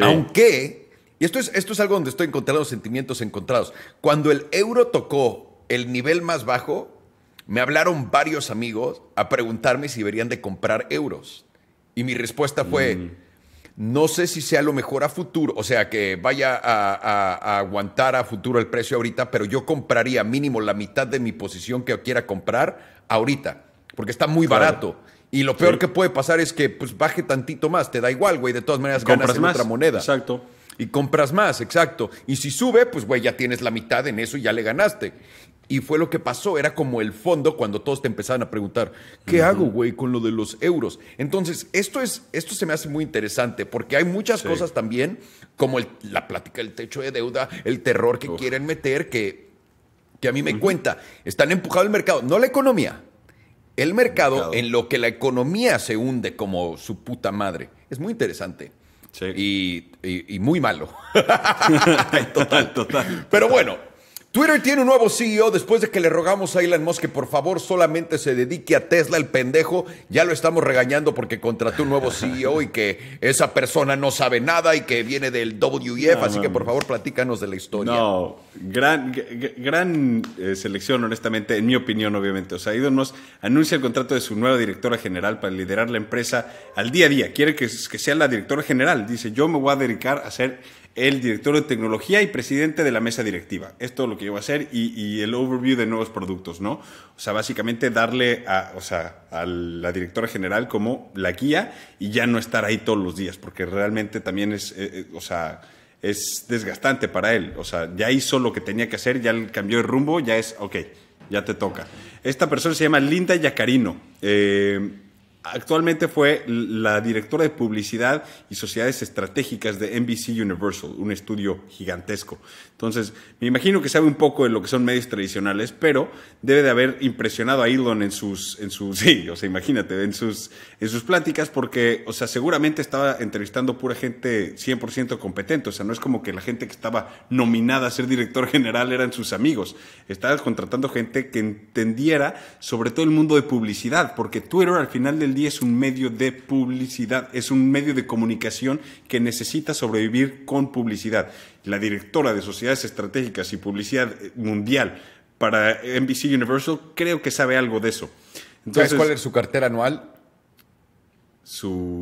aunque, y esto es, esto es algo donde estoy encontrando sentimientos encontrados, cuando el euro tocó el nivel más bajo, me hablaron varios amigos a preguntarme si deberían de comprar euros. Y mi respuesta fue, mm. no sé si sea lo mejor a futuro, o sea, que vaya a, aguantar a futuro el precio ahorita, pero yo compraría mínimo la mitad de mi posición que quiera comprar ahorita, porque está muy barato. Y lo peor que puede pasar es que pues, baje tantito más, te da igual, güey, de todas maneras ganas en otra moneda. Exacto y compras más, exacto. Y si sube, pues güey, ya tienes la mitad en eso y ya le ganaste. Y fue lo que pasó, era como el fondo cuando todos te empezaban a preguntar, ¿qué hago, güey, con lo de los euros? Entonces, esto, es, esto se me hace muy interesante porque hay muchas cosas también, como la plática del techo de deuda, el terror que quieren meter, que, que a mí me cuenta, están empujando el mercado, no la economía, el mercado, en lo que la economía se hunde como su puta madre. Es muy interesante. Y, y, muy malo. total, total. Pero bueno. Twitter tiene un nuevo CEO después de que le rogamos a Elon Musk que por favor solamente se dedique a Tesla, el pendejo. Ya lo estamos regañando porque contrató un nuevo CEO y que esa persona no sabe nada y que viene del WEF. así que por favor platícanos de la historia. No, gran, gran eh, selección, honestamente, en mi opinión, obviamente. O sea, Elon Musk anuncia el contrato de su nueva directora general para liderar la empresa al día a día. Quiere que, que sea la directora general. Dice, yo me voy a dedicar a ser el director de tecnología y presidente de la mesa directiva. Esto es lo que yo voy a hacer y, y, el overview de nuevos productos, ¿no? O sea, básicamente darle a, o sea, a la directora general como la guía y ya no estar ahí todos los días, porque realmente también es, eh, eh, o sea, es desgastante para él. O sea, ya hizo lo que tenía que hacer, ya cambió el rumbo, ya es, ok, ya te toca. Esta persona se llama Linda Yacarino. Eh, Actualmente fue la directora de publicidad y sociedades estratégicas de NBC Universal, un estudio gigantesco. Entonces, me imagino que sabe un poco de lo que son medios tradicionales, pero debe de haber impresionado a Elon en sus, en sus, sí, o sea, imagínate, en sus, en sus pláticas, porque, o sea, seguramente estaba entrevistando pura gente 100% competente. O sea, no es como que la gente que estaba nominada a ser director general eran sus amigos. Estaba contratando gente que entendiera sobre todo el mundo de publicidad, porque Twitter al final del es un medio de publicidad, es un medio de comunicación que necesita sobrevivir con publicidad. La directora de Sociedades Estratégicas y Publicidad eh, Mundial para NBC Universal creo que sabe algo de eso. ¿Sabes cuál es su cartera anual?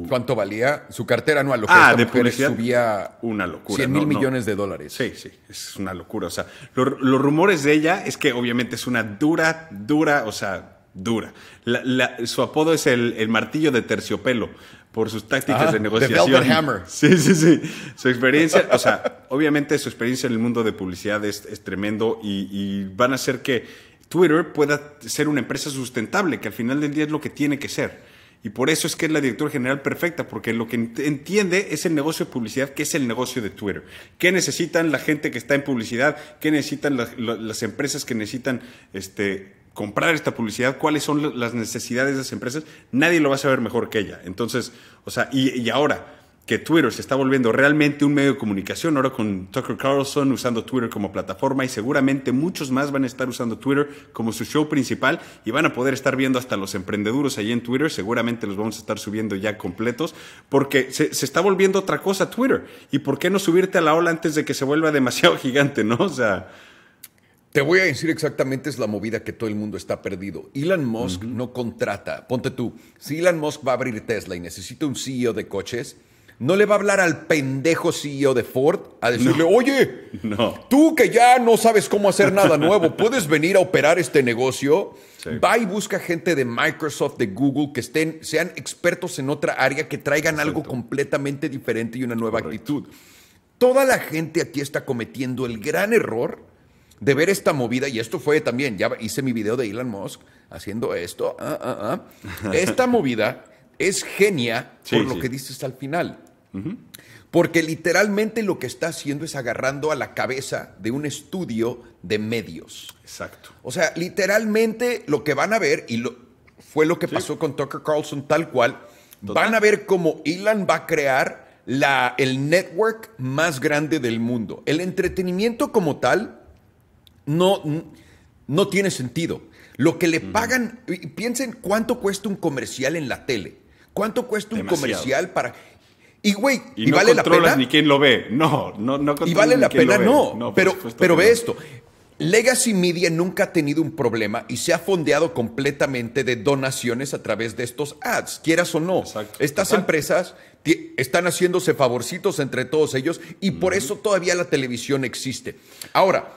¿Cuánto valía? Su cartera anual, lo que ah, de publicidad, subía una locura. 100 mil millones de dólares. Sí, sí, es una locura. sea, los rumores de ella es que obviamente es una dura, dura, o sea, dura. La, su apodo es el, martillo de terciopelo por sus tácticas de ah, negociación. The Hammer. Sí, sí, sí. Su experiencia, o sea, obviamente su experiencia en el mundo de publicidad es, es tremendo y, van a hacer que Twitter pueda ser una empresa sustentable, que al final del día es lo que tiene que ser. Y por eso es que es la directora general perfecta, porque lo que entiende es el negocio de publicidad, que es el negocio de Twitter. ¿Qué necesitan la gente que está en publicidad? ¿Qué necesitan las empresas que necesitan este, comprar esta publicidad, cuáles son las necesidades de esas empresas, nadie lo va a saber mejor que ella. Entonces, o sea, y, y ahora que Twitter se está volviendo realmente un medio de comunicación, ahora con Tucker Carlson usando Twitter como plataforma y seguramente muchos más van a estar usando Twitter como su show principal y van a poder estar viendo hasta los emprendeduros ahí en Twitter, seguramente los vamos a estar subiendo ya completos, porque se, se está volviendo otra cosa Twitter. ¿Y por qué no subirte a la ola antes de que se vuelva demasiado gigante, no? O sea... Te voy a decir exactamente es la movida que todo el mundo está perdido. Elon Musk no contrata. Ponte tú, si Elon Musk va a abrir Tesla y necesita un CEO de coches, no le va a hablar al pendejo CEO de Ford a decirle, oye, tú que ya no sabes cómo hacer nada nuevo, puedes venir a operar este negocio. Va y busca gente de Microsoft, de Google, que estén, sean expertos en otra área, que traigan algo completamente diferente y una nueva actitud. Toda la gente aquí está cometiendo el gran error de ver esta movida, y esto fue también, ya hice mi video de Elon Musk haciendo esto, ah, ah, ah. esta movida es genia por lo que dices al final. Porque literalmente lo que está haciendo es agarrando a la cabeza de un estudio de medios. Exacto. O sea, literalmente lo que van a ver, y lo, fue lo que pasó con Tucker Carlson tal cual, van a ver cómo Elon va a crear la, el network más grande del mundo. El entretenimiento como tal no, no tiene sentido. Lo que le pagan, piensen cuánto cuesta un comercial en la tele. ¿Cuánto cuesta un comercial para.? Y güey, y, vale la pena. ni quién lo ve. No, no, no Y vale la pena, no. pero pero ve esto. Legacy Media nunca ha tenido un problema y se ha fondeado completamente de donaciones a través de estos ads, quieras o no. Estas empresas están haciéndose favorcitos entre todos ellos y por eso todavía la televisión existe. Ahora,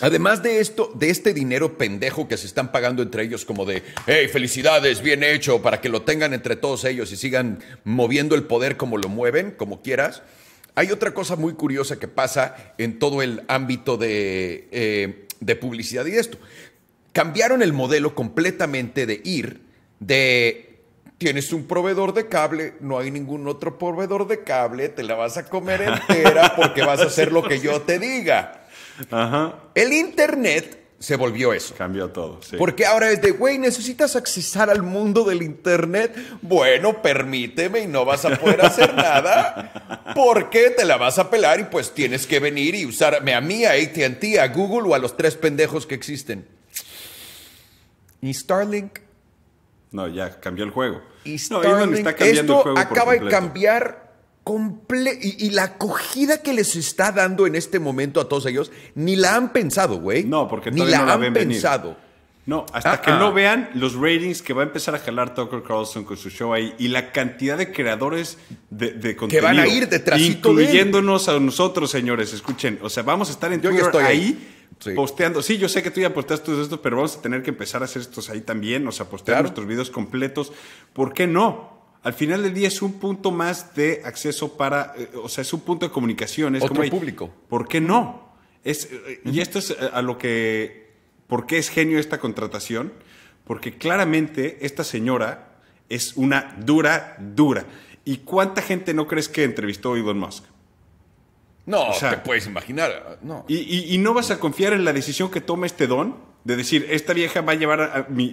además de esto, de este dinero pendejo que se están pagando entre ellos como de, hey, felicidades, bien hecho, para que lo tengan entre todos ellos y sigan moviendo el poder como lo mueven, como quieras. Hay otra cosa muy curiosa que pasa en todo el ámbito de, eh, publicidad y esto. Cambiaron el modelo completamente de ir de Tienes un proveedor de cable, no hay ningún otro proveedor de cable, te la vas a comer entera porque vas a hacer lo que yo te diga. Ajá. El Internet se volvió eso. Cambió todo, sí. Porque ahora es de, güey, necesitas accesar al mundo del Internet. Bueno, permíteme y no vas a poder hacer nada porque te la vas a pelar y pues tienes que venir y usarme a mí, a ATT, a Google o a los tres pendejos que existen. Y Starlink no, ya cambió el juego. esto acaba de cambiar y, la acogida que les está dando en este momento a todos ellos, ni la han pensado, güey. No, porque ni la, no la han pensado. No, hasta que ah, no ah. vean los ratings que va a empezar a jalar Tucker Carlson con su show ahí y la cantidad de creadores de, contenido. Que van a ir detrás Incluyéndonos de a nosotros, señores. Escuchen, o sea, vamos a estar en Yo estoy ahí Posteando, sí, yo sé que tú ya posteas todos estos, pero vamos a tener que empezar a hacer estos ahí también, o sea, postear nuestros videos completos. ¿Por qué no? Al final del día es un punto más de acceso para, eh, o sea, es un punto de comunicación. Es Otro público. ¿Por qué no? Es, eh, Y esto es eh, a, lo que, ¿por qué es genio esta contratación? Porque claramente esta señora es una dura, dura. ¿Y cuánta gente no crees que entrevistó Elon Musk? No, te puedes imaginar. No. Y, no vas a confiar en la decisión que toma este don de decir, esta vieja va a llevar a mi,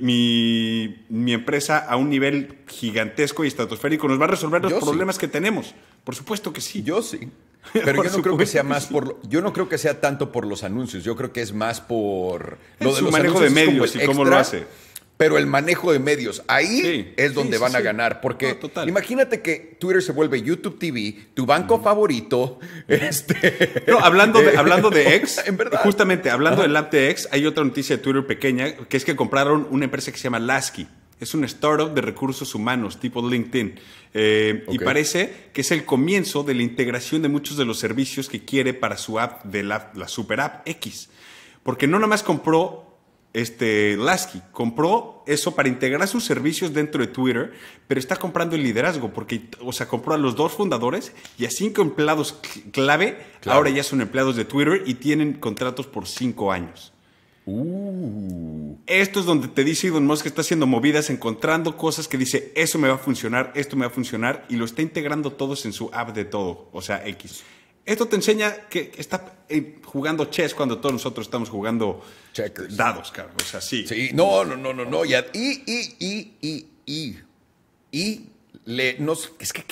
mi, empresa a un nivel gigantesco y estratosférico, nos va a resolver los problemas que tenemos. Por supuesto que sí. Yo sí. Pero yo no creo que sea más por yo no creo que sea tanto por los anuncios, yo creo que es más por su manejo de medios y cómo lo hace. Pero el manejo de medios, ahí es donde van a ganar. Porque imagínate que Twitter se vuelve YouTube TV, tu banco mm. favorito. Este... hablando de, hablando de X, justamente hablando del app de X, hay otra noticia de Twitter pequeña, que es que compraron una empresa que se llama Lasky. Es un startup de recursos humanos tipo LinkedIn. Eh, y parece que es el comienzo de la integración de muchos de los servicios que quiere para su app de la, la super app X. Porque no nada más compró este, Lasky compró eso para integrar sus servicios dentro de Twitter, pero está comprando el liderazgo porque, o sea, compró a los dos fundadores y a cinco empleados clave. Ahora ya son empleados de Twitter y tienen contratos por cinco años. Uh. Esto es donde te dice Elon Musk que está haciendo movidas, encontrando cosas que dice, eso me va a funcionar, esto me va a funcionar, y lo está integrando todos en su app de todo, o sea, X. Esto te enseña que está eh, jugando chess cuando todos nosotros estamos jugando dados, Carlos. O sea, sí. no, no, no, no, no. Y, y, y, y, y, y le, no es que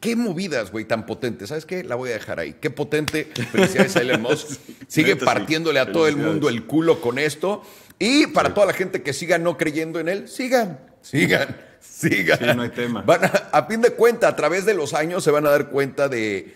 qué, movidas, güey, tan potentes. ¿Sabes qué? La voy a dejar ahí. Qué potente. Felicidades a Sigue partiéndole a todo el mundo el culo con esto. Y para toda la gente que siga no creyendo en él, sigan, sigan, sigan. Sí, no hay tema. Van a, a fin de cuenta, a través de los años se van a dar cuenta de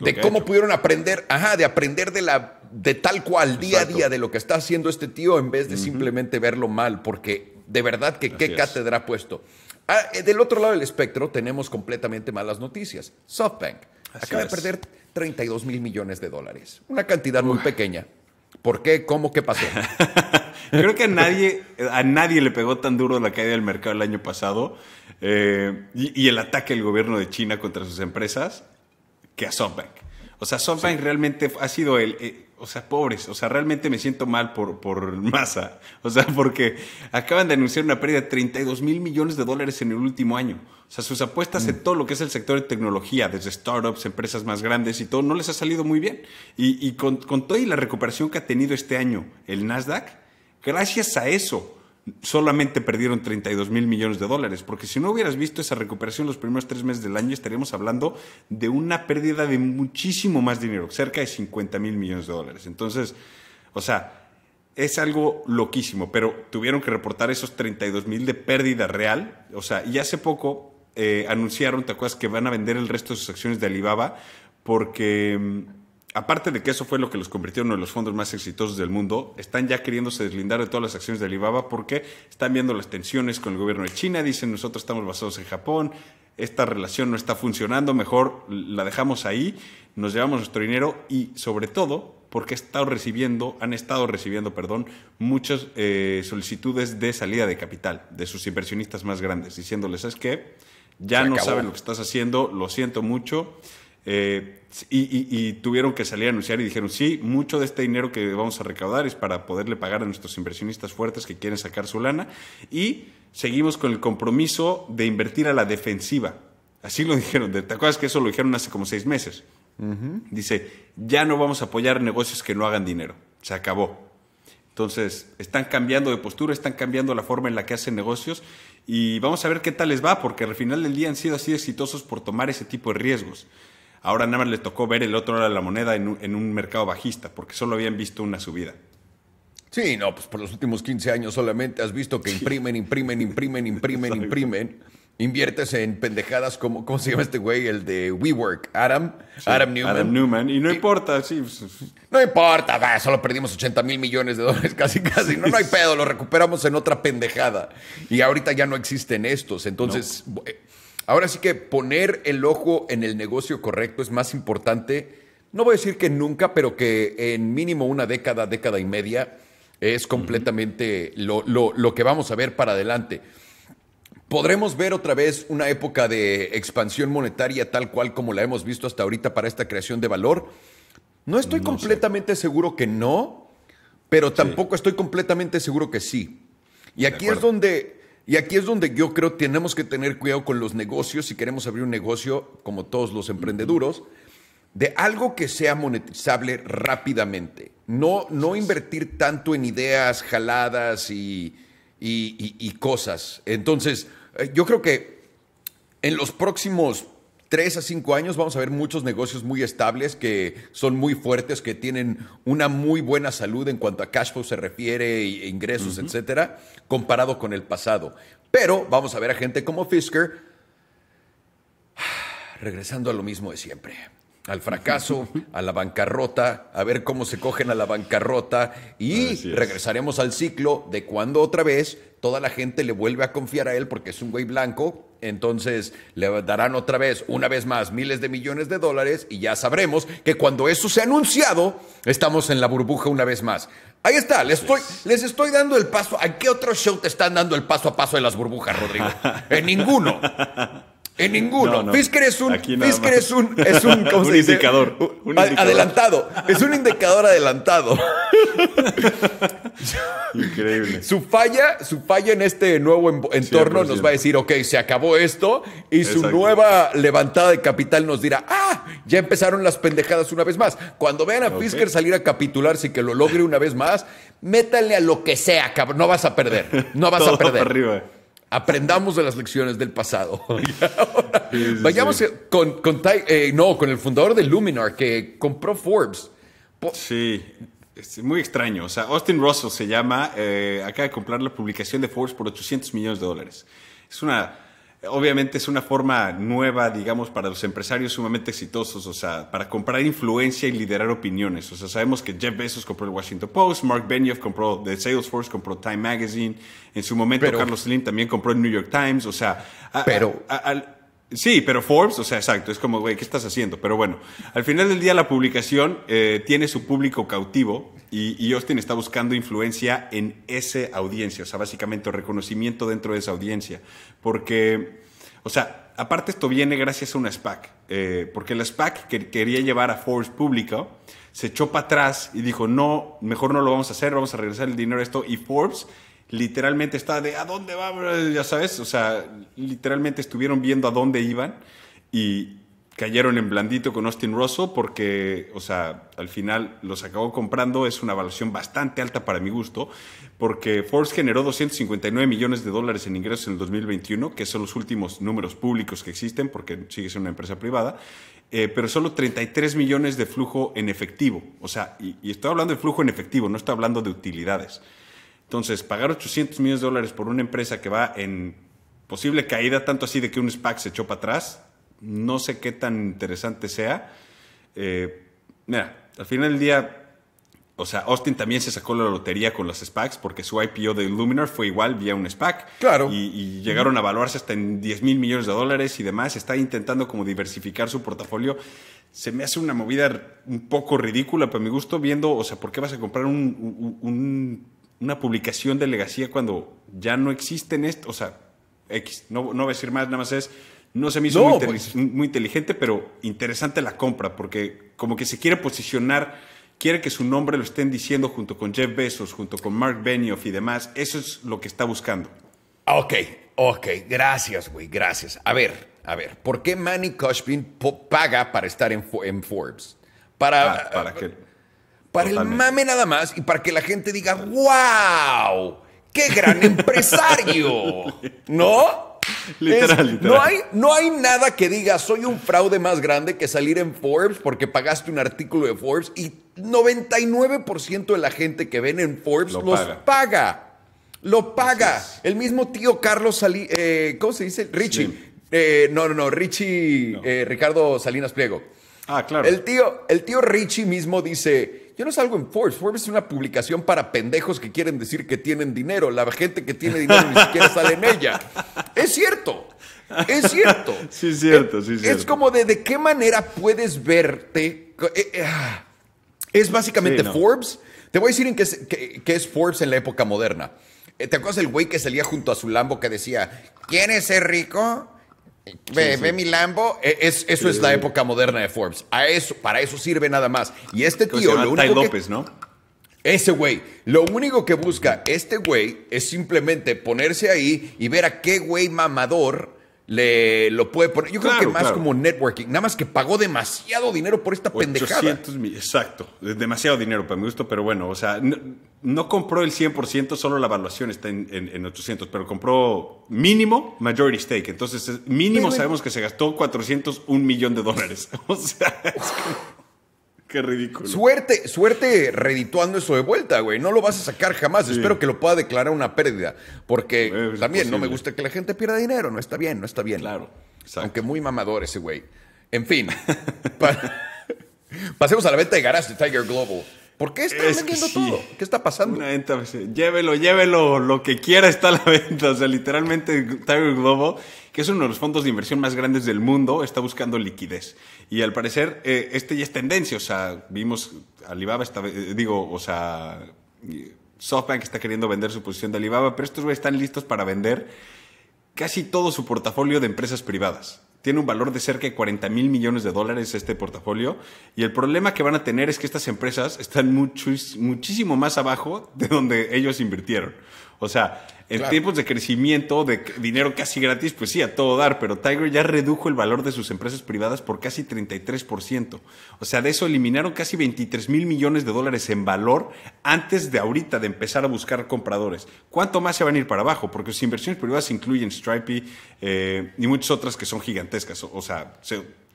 de cómo pudieron aprender, ajá, de aprender de la de tal cual día a día de lo que está haciendo este tío en vez de simplemente verlo mal, porque de verdad que qué cátedra ha puesto. Ah, eh, del otro lado del espectro tenemos completamente malas noticias. SoftBank acaba de perder 32 mil millones de dólares, una cantidad muy pequeña. ¿Por qué? ¿Cómo? ¿Qué pasó? Creo que a nadie, a nadie le pegó tan duro la caída del mercado el año pasado eh, y el ataque del gobierno de China contra sus empresas que a SoftBank. O sea, SoftBank realmente ha sido el... Eh, o sea, pobres, o sea, realmente me siento mal por, por masa. O sea, porque acaban de anunciar una pérdida de 32 mil millones de dólares en el último año. O sea, sus apuestas en mm. todo lo que es el sector de tecnología, desde startups, empresas más grandes y todo, no les ha salido muy bien. Y, y con, con toda y la recuperación que ha tenido este año el Nasdaq, gracias a eso, solamente perdieron 32 mil millones de dólares, porque si no hubieras visto esa recuperación los primeros tres meses del año, estaríamos hablando de una pérdida de muchísimo más dinero, cerca de 50 mil millones de dólares. Entonces, o sea, es algo loquísimo, pero tuvieron que reportar esos 32 mil de pérdida real, o sea, y hace poco eh, anunciaron, ¿te acuerdas?, que van a vender el resto de sus acciones de Alibaba porque mm, aparte de que eso fue lo que los convirtió en uno de los fondos más exitosos del mundo, están ya queriéndose deslindar de todas las acciones de Alibaba porque están viendo las tensiones con el gobierno de China, dicen nosotros estamos basados en Japón, esta relación no está funcionando, mejor la dejamos ahí, nos llevamos nuestro dinero y sobre todo porque recibiendo, han estado recibiendo, perdón, muchas eh, solicitudes de salida de capital de sus inversionistas más grandes, diciéndoles, es que ya no saben lo que estás haciendo, lo siento mucho eh, y, tuvieron que salir a anunciar y dijeron, sí, mucho de este dinero que vamos a recaudar es para poderle pagar a nuestros inversionistas fuertes que quieren sacar su lana y seguimos con el compromiso de invertir a la defensiva. Así lo dijeron, ¿te acuerdas que eso lo dijeron hace como seis meses? Dice, ya no vamos a apoyar negocios que no hagan dinero, se acabó. Entonces, están cambiando de postura, están cambiando la forma en la que hacen negocios y vamos a ver qué tal les va, porque al final del día han sido así exitosos por tomar ese tipo de riesgos. Ahora nada más le tocó ver el otro lado de la moneda en un, mercado bajista, porque solo habían visto una subida. Sí, no, pues por los últimos 15 años solamente has visto que imprimen, imprimen, imprimen, imprimen, imprimen. Inviertes en pendejadas como, ¿cómo se llama este güey? El de WeWork, Adam, Adam Newman. Adam Newman, y no importa, pues, sí. No importa, solo perdimos 80 mil millones de dólares casi, casi. no, no hay pedo, lo recuperamos en otra pendejada. Y ahorita ya no existen estos. Entonces, eh, Ahora sí que poner el ojo en el negocio correcto es más importante, no voy a decir que nunca, pero que en mínimo una década, década y media, es completamente lo, lo, lo que vamos a ver para adelante. ¿Podremos ver otra vez una época de expansión monetaria tal cual como la hemos visto hasta ahorita para esta creación de valor? No estoy completamente seguro que no, pero tampoco estoy completamente seguro que sí. Y aquí es donde y aquí es donde yo creo tenemos que tener cuidado con los negocios si queremos abrir un negocio, como todos los emprendeduros, de algo que sea monetizable rápidamente. No, no invertir tanto en ideas jaladas y cosas. Entonces, eh, yo creo que en los próximos Tres a cinco años vamos a ver muchos negocios muy estables que son muy fuertes, que tienen una muy buena salud en cuanto a cash flow se refiere, ingresos, etcétera, comparado con el pasado. Pero vamos a ver a gente como Fisker regresando a lo mismo de siempre al fracaso, a la bancarrota, a ver cómo se cogen a la bancarrota y regresaremos al ciclo de cuando otra vez toda la gente le vuelve a confiar a él porque es un güey blanco entonces le darán otra vez, una vez más, miles de millones de dólares y ya sabremos que cuando eso sea anunciado, estamos en la burbuja una vez más. Ahí está, les estoy, les estoy dando el paso. ¿A qué otro show te están dando el paso a paso de las burbujas, Rodrigo? En ninguno. En ninguno. Fisker es un, Fisker es un, Indicador, un, indicador. Adelantado. Es un indicador adelantado. Increíble. Su falla, su falla en este nuevo entorno nos va a decir, ok, se acabó esto. Y su nueva levantada de capital nos dirá, ah, ya empezaron las pendejadas una vez más. Cuando vean a Fisker salir a capitularse y que lo logre una vez más, métanle a lo que sea, cabrón. No vas a perder. No vas a perder. Para arriba. Aprendamos de las lecciones del pasado. vayamos eh, con, con eh, no, con el fundador de Luminar que compró Forbes. sí, es muy extraño. O sea, Austin Russell se llama, eh, acaba de comprar la publicación de Forbes por 800 millones de dólares. Es una obviamente es una forma nueva, digamos, para los empresarios sumamente exitosos, o sea, para comprar influencia y liderar opiniones. O sea, sabemos que Jeff Bezos compró el Washington Post, Mark Benioff compró de Salesforce, compró Time Magazine, en su momento Carlos Slim también compró el New York Times, o sea, pero Sí, pero Forbes, o sea, exacto, es como, güey, ¿qué estás haciendo? Pero bueno, al final del día la publicación eh, tiene su público cautivo y, y, Austin está buscando influencia en esa audiencia, o sea, básicamente reconocimiento dentro de esa audiencia. Porque, o sea, aparte esto viene gracias a una SPAC, eh, porque la SPAC que quería llevar a Forbes público se echó para atrás y dijo, no, mejor no lo vamos a hacer, vamos a regresar el dinero a esto, y Forbes literalmente está de, ¿a dónde va? Ya sabes, o sea, literalmente estuvieron viendo a dónde iban y, cayeron en blandito con Austin Russell porque, o sea, al final los acabó comprando. Es una valoración bastante alta para mi gusto porque Forbes generó 259 millones de dólares en ingresos en el 2021, que son los últimos números públicos que existen porque sigue siendo una empresa privada, eh, pero solo 33 millones de flujo en efectivo. O sea, y, estoy hablando de flujo en efectivo, no estoy hablando de utilidades. Entonces, pagar 800 millones de dólares por una empresa que va en posible caída, tanto así de que un SPAC se echó para atrás, no sé qué tan interesante sea. Eh, mira, al final del día, o sea, Austin también se sacó la lotería con las SPACs porque su IPO de Luminar fue igual vía un SPAC. Claro. Y, llegaron a valorarse hasta en 10 mil millones de dólares y demás. Está intentando como diversificar su portafolio. Se me hace una movida un poco ridícula pero mi gusto viendo, o sea, ¿por qué vas a comprar un, una publicación de legacía cuando ya no existen esto? O sea, X, no, no voy a decir más, nada más es no se me hizo pues. muy, inteligente, pero interesante la compra, porque como que se quiere posicionar, quiere que su nombre lo estén diciendo junto con Jeff Bezos, junto con Mark Benioff y demás. Eso es lo que está buscando. Ok, ok, gracias, güey, gracias. A ver, a ver, ¿por qué Manny Cushman paga para estar en, Forbes? Para, ah, ¿para, qué? para el mame nada más y para que la gente diga, wow, qué gran empresario, ¿no? literal, No hay, no hay nada que diga, soy un fraude más grande que salir en Forbes porque pagaste un artículo de Forbes y 99% de la gente que ven en Forbes los paga. Lo paga. El mismo tío Carlos Salinas... Eh, ¿cómo se dice? Richie. Eh, no, no, no, Richie, eh, Ricardo Salinas Pliego. Ah, claro. El tío, el tío Richie mismo dice, yo no salgo en Forbes. Forbes es una publicación para pendejos que quieren decir que tienen dinero. La gente que tiene dinero ni siquiera sale en ella. Es cierto. Es cierto. Sí, cierto, sí, cierto. Es como de de qué manera puedes verte. Eh, eh, ah. Es básicamente Forbes. Te voy a decir en qué es, Forbes en la época moderna. Eh, ¿Te acuerdas del güey que salía junto a su Lambo que decía, es ser rico? Ve, ve mi Lambo, e, es, eso es la época moderna de Forbes. A eso, para eso sirve nada más. Y este tío, lo único López, ¿no? Ese güey, lo único que busca este güey es simplemente ponerse ahí y ver a qué güey mamador le lo puede poner. Yo creo que más como networking, nada más que pagó demasiado dinero por esta pendejada. exacto, demasiado dinero para mi gusto, pero bueno, o sea, no compró el 100%, solo la evaluación está en, 800, pero compró mínimo majority stake. Entonces, mínimo sabemos que se gastó 401 millón de dólares. O sea, Qué ridículo. Suerte, suerte redituando eso de vuelta, güey. No lo vas a sacar jamás. Espero que lo pueda declarar una pérdida. Porque también no me gusta que la gente pierda dinero. No está bien, no está bien. Claro. Aunque muy mamador ese güey. En fin. pasemos a la venta de garage de Tiger Global. ¿Por qué están vendiendo todo? ¿Qué está pasando? Pues, llévelo, llévelo, lo que quiera está a la venta. O sea, literalmente Tiger Global, que es uno de los fondos de inversión más grandes del mundo, está buscando liquidez. Y al parecer, eh, este ya es tendencia. O sea, vimos Alibaba, eh, digo, o sea, SoftBank está queriendo vender su posición de Alibaba, pero estos güeyes están listos para vender casi todo su portafolio de empresas privadas tiene un valor de cerca de 40 mil millones de dólares este portafolio. Y el problema que van a tener es que estas empresas están muchísimo más abajo de donde ellos invirtieron. O sea, en tiempos de crecimiento, de dinero casi gratis, pues sí, a todo dar, pero Tiger ya redujo el valor de sus empresas privadas por casi 33%. O sea, de eso eliminaron casi 23 mil millones de dólares en valor antes de ahorita de empezar a buscar compradores. ¿Cuánto más se van a ir para abajo? Porque sus inversiones privadas incluyen Stripe eh, y muchas otras que son gigantescas, o, sea,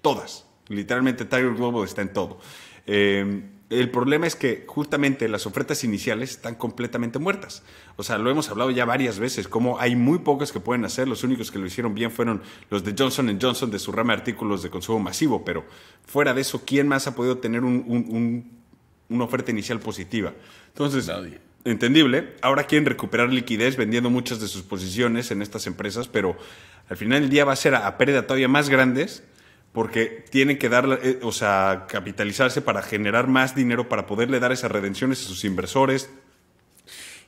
todas. Literalmente Tiger Global está en todo. Eh, el problema es que justamente las ofertas iniciales están completamente muertas. O sea, lo hemos hablado ya varias veces, como hay muy pocas que pueden hacer. Los únicos que lo hicieron bien fueron los de Johnson Johnson de su rama de artículos de consumo masivo, pero fuera de eso, ¿quién más ha podido tener una oferta inicial positiva? Entonces, entendible. Ahora quieren recuperar liquidez vendiendo muchas de sus posiciones en estas empresas, pero al final del día va a ser a, a pérdida todavía más grandes porque tienen que dar, eh, o sea, capitalizarse para generar más dinero, para poderle dar esas redenciones a sus inversores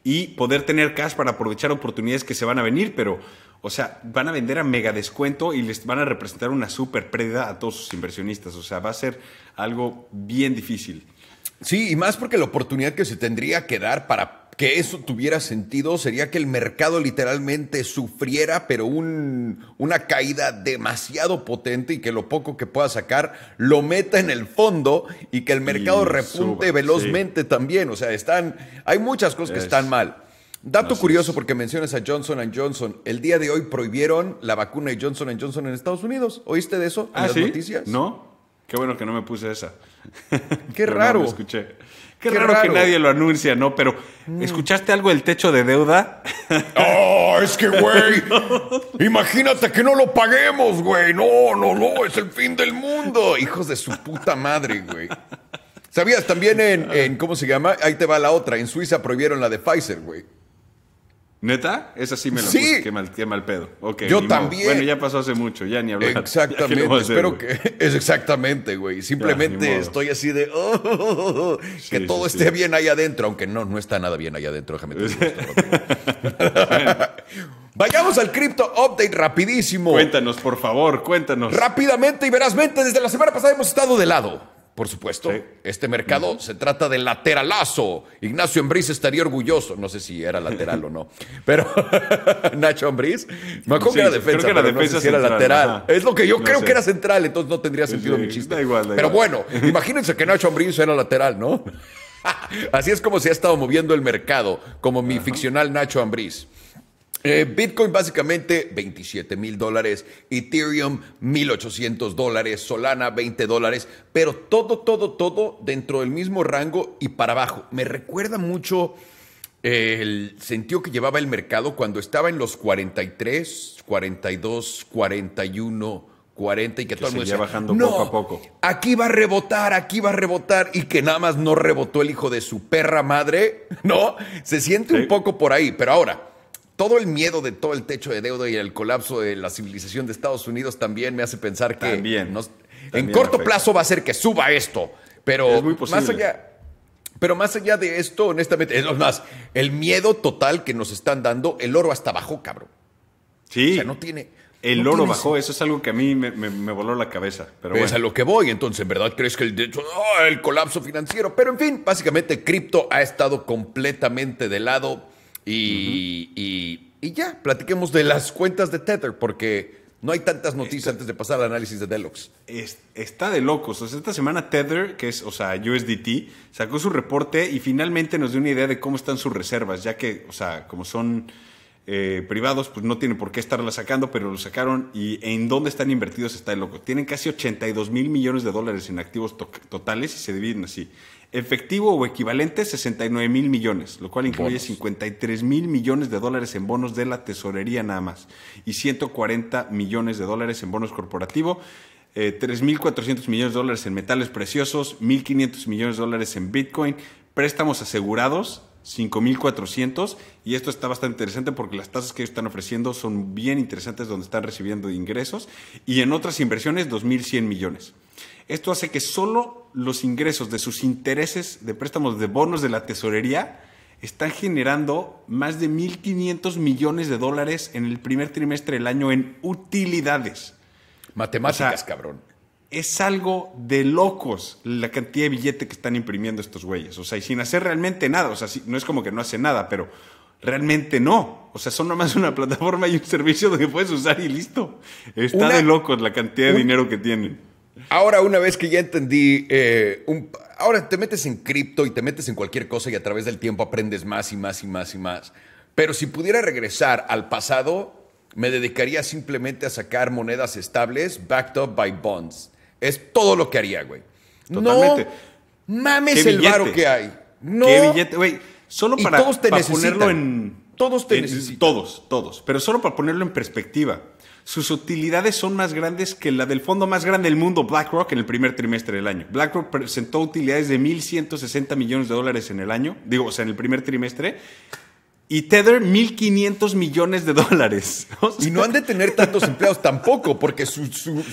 y poder tener cash para aprovechar oportunidades que se van a venir, pero, o sea, van a vender a mega descuento y les van a representar una super pérdida a todos sus inversionistas, o sea, va a ser algo bien difícil. Sí, y más porque la oportunidad que se tendría que dar para que eso tuviera sentido sería que el mercado literalmente sufriera, pero un, una caída demasiado potente y que lo poco que pueda sacar lo meta en el fondo y que el mercado repunte velozmente también. O sea, están, hay muchas cosas que están mal. Dato curioso porque mencionas a Johnson Johnson. El día de hoy prohibieron la vacuna de Johnson Johnson en Estados Unidos. ¿Oíste de eso en ah, las noticias? No. Qué bueno que no me puse esa. Qué raro. escuché. Qué, raro, que nadie lo anuncia, ¿no? Pero, mm. ¿escuchaste algo del techo de deuda? ¡Oh, es que, güey! imagínate que no lo paguemos, güey. No, no, no, es el fin del mundo. Hijos de su puta madre, güey. ¿Sabías? También en, en, ¿cómo se llama? Ahí te va la otra. En Suiza prohibieron la de Pfizer, güey. ¿Neta? Esa sí me la sí. Qué mal, pedo. Yo también. Bueno, ya pasó hace mucho, ya ni hablar. Exactamente. Espero que. Es exactamente, güey. Simplemente estoy así de. Oh, oh, oh, que todo esté bien ahí adentro. Aunque no, no está nada bien ahí adentro. Déjame Vayamos al Crypto Update rapidísimo. Cuéntanos, por favor, cuéntanos. Rápidamente y verazmente, desde la semana pasada hemos estado de lado por supuesto. Este mercado mm. se trata de lateralazo. Ignacio Ambriz estaría orgulloso. No sé si era lateral o no. Pero Nacho Ambriz, me que era defensa, si era lateral. Es lo que yo creo que era central, entonces no tendría sentido mi chiste. igual, pero bueno, imagínense que Nacho Ambriz era lateral, ¿no? Así es como se ha estado moviendo el mercado, como mi ficcional Nacho Ambriz. Eh, Bitcoin básicamente 27 mil dólares, Ethereum 1800 dólares, Solana 20 dólares, pero todo, todo, todo dentro del mismo rango y para abajo. Me recuerda mucho eh, el sentido que llevaba el mercado cuando estaba en los 43, 42, 41, 40 y que, todo el mundo bajando poco a poco. Aquí va a rebotar, aquí va a rebotar y que nada más no rebotó el hijo de su perra madre, ¿no? Se siente un poco por ahí, pero ahora todo el miedo de todo el techo de deuda y el colapso de la civilización de Estados Unidos también me hace pensar que en corto plazo va a ser que suba esto, pero más allá pero más allá de esto, honestamente, es lo más, el miedo total que nos están dando, el oro hasta bajó, cabrón. Sí. O sea, no tiene, el oro bajó, eso es algo que a mí me, voló la cabeza. Pero es a lo que voy, entonces, ¿en ¿verdad crees que el, oh, el colapso financiero? Pero en fin, básicamente cripto ha estado completamente de lado. Y, y, ya, platiquemos de las cuentas de Tether, porque no hay tantas noticias antes de pasar al análisis de Deluxe. está de locos. O sea, esta semana Tether, que es, o sea, USDT, sacó su reporte y finalmente nos dio una idea de cómo están sus reservas, ya que, o sea, como son... Eh, privados, pues no tiene por qué estarla sacando, pero lo sacaron y en dónde están invertidos está de locos. Tienen casi 82 mil millones de dólares en activos totales y se dividen así efectivo o equivalente 69 mil millones, lo cual incluye 53 mil millones de dólares en bonos de la tesorería nada más y 140 millones de dólares en bonos corporativo. Eh, 3.400 millones de dólares en metales preciosos, 1.500 millones de dólares en Bitcoin, préstamos asegurados, 5.400 y esto está bastante interesante porque las tasas que ellos están ofreciendo son bien interesantes donde están recibiendo ingresos y en otras inversiones 2.100 millones. Esto hace que solo los ingresos de sus intereses de préstamos de bonos de la tesorería están generando más de 1.500 millones de dólares en el primer trimestre del año en utilidades. Matemáticas, cabrón. Es algo de locos la cantidad de billete que están imprimiendo estos güeyes. O sea, y sin hacer realmente nada. O sea, no es como que no hace nada, pero realmente no. O sea, son nomás una plataforma y un servicio donde puedes usar y listo. Está de locos la cantidad de dinero que tienen. Ahora, una vez que ya entendí, eh, ahora te metes en cripto y te metes en cualquier cosa y a través del tiempo aprendes más y más y más y más. Pero si pudiera regresar al pasado, me dedicaría simplemente a sacar monedas estables backed up by bonds. Es todo lo que haría, güey. Totalmente. No mames el varo que hay. No. Qué billete, güey. Solo para, para ponerlo en. Todos te necesitan. Todos, todos. Pero solo para ponerlo en perspectiva sus utilidades son más grandes que la del fondo más grande del mundo, BlackRock, en el primer trimestre del año. BlackRock presentó utilidades de 1.160 millones de dólares en el año, digo, o sea, en el primer trimestre, y Tether, 1.500 millones de dólares. y no han de tener tantos empleados tampoco, porque su, su,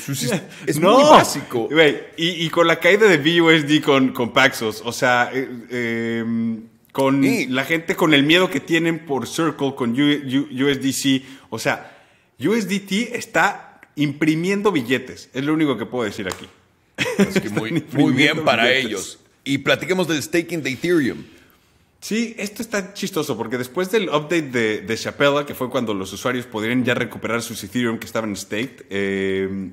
es muy básico. y, y, con la caída de BUSD con, con Paxos, o sea, eh, em, con la gente con el miedo que tienen por Circle, con USDC, o sea USDT está imprimiendo billetes. Es lo único que puedo decir aquí. muy, bien para ellos. Y platiquemos del staking de Ethereum. Sí, esto está chistoso porque después del update de, de que fue cuando los usuarios podrían ya recuperar sus Ethereum que estaban staked, eh,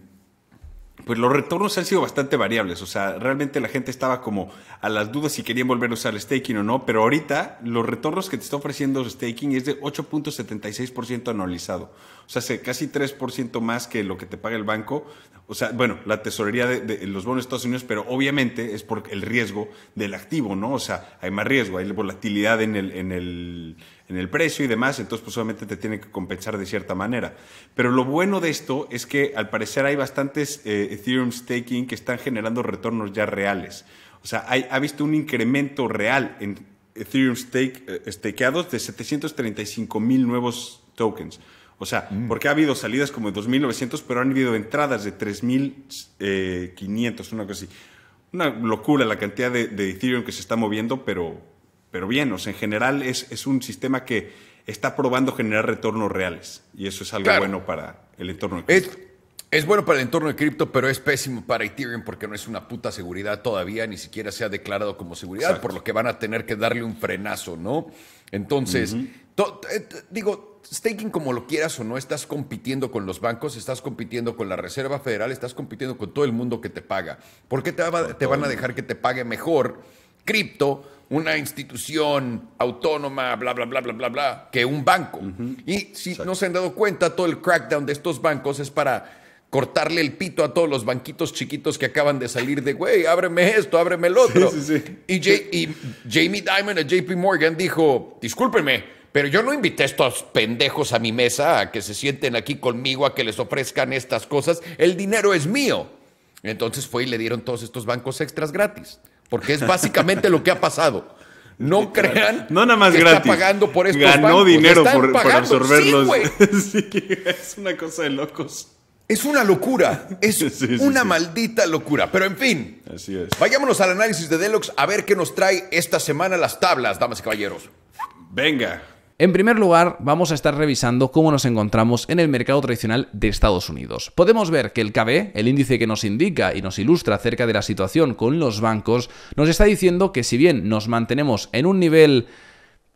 pues los retornos han sido bastante variables. O sea, realmente la gente estaba como a las dudas si querían volver a usar el staking o no, pero ahorita los retornos que te está ofreciendo el staking es de 8.76% anualizado. O sea, hace casi 3% más que lo que te paga el banco. O sea, bueno, la tesorería de, de, los bonos de Estados Unidos, pero obviamente es por el riesgo del activo, ¿no? O sea, hay más riesgo, hay volatilidad en el, en el en el precio y demás, entonces pues obviamente te tiene que compensar de cierta manera. Pero lo bueno de esto es que al parecer hay bastantes eh, Ethereum staking que están generando retornos ya reales. O sea, ha visto un incremento real en Ethereum stake, eh, stakeados de 735 mil nuevos tokens. O sea, mm. porque ha habido salidas como de 2.900, pero han habido entradas de 3.500, eh, una cosa así. Una locura la cantidad de, de Ethereum que se está moviendo, pero pero bien, o sea, en general es, es un sistema que está probando generar retornos reales y eso es algo bueno para el entorno de cripto. Es, bueno para el entorno de cripto, pero es pésimo para Ethereum porque no es una puta seguridad todavía, ni siquiera se ha declarado como seguridad, por lo que van a tener que darle un frenazo, ¿no? Entonces, eh, digo, staking como lo quieras o no, estás compitiendo con los bancos, estás compitiendo con la Reserva Federal, estás compitiendo con todo el mundo que te paga. ¿Por qué te, te van a dejar que te pague mejor cripto? una institución autónoma, bla, bla, bla, bla, bla, bla, que un banco. Y si no se han dado cuenta, todo el crackdown de estos bancos es para cortarle el pito a todos los banquitos chiquitos que acaban de salir de, güey, ábreme esto, ábreme el otro. Y, Jamie Dimon a JP Morgan dijo, discúlpenme, pero yo no invité a estos pendejos a mi mesa a que se sienten aquí conmigo, a que les ofrezcan estas cosas. El dinero es mío. Entonces fue y le dieron todos estos bancos extras gratis porque es básicamente lo que ha pasado. No crean no nada más que está pagando por estos Ganó dinero por, absorberlos. Sí, es una cosa de locos. Es una locura, es una maldita locura. Pero en fin, Así es. vayámonos al análisis de Deluxe a ver qué nos trae esta semana las tablas, damas y caballeros. Venga. En primer lugar, vamos a estar revisando cómo nos encontramos en el mercado tradicional de Estados Unidos. Podemos ver que el KB, el índice que nos indica y nos ilustra acerca de la situación con los bancos, nos está diciendo que si bien nos mantenemos en un nivel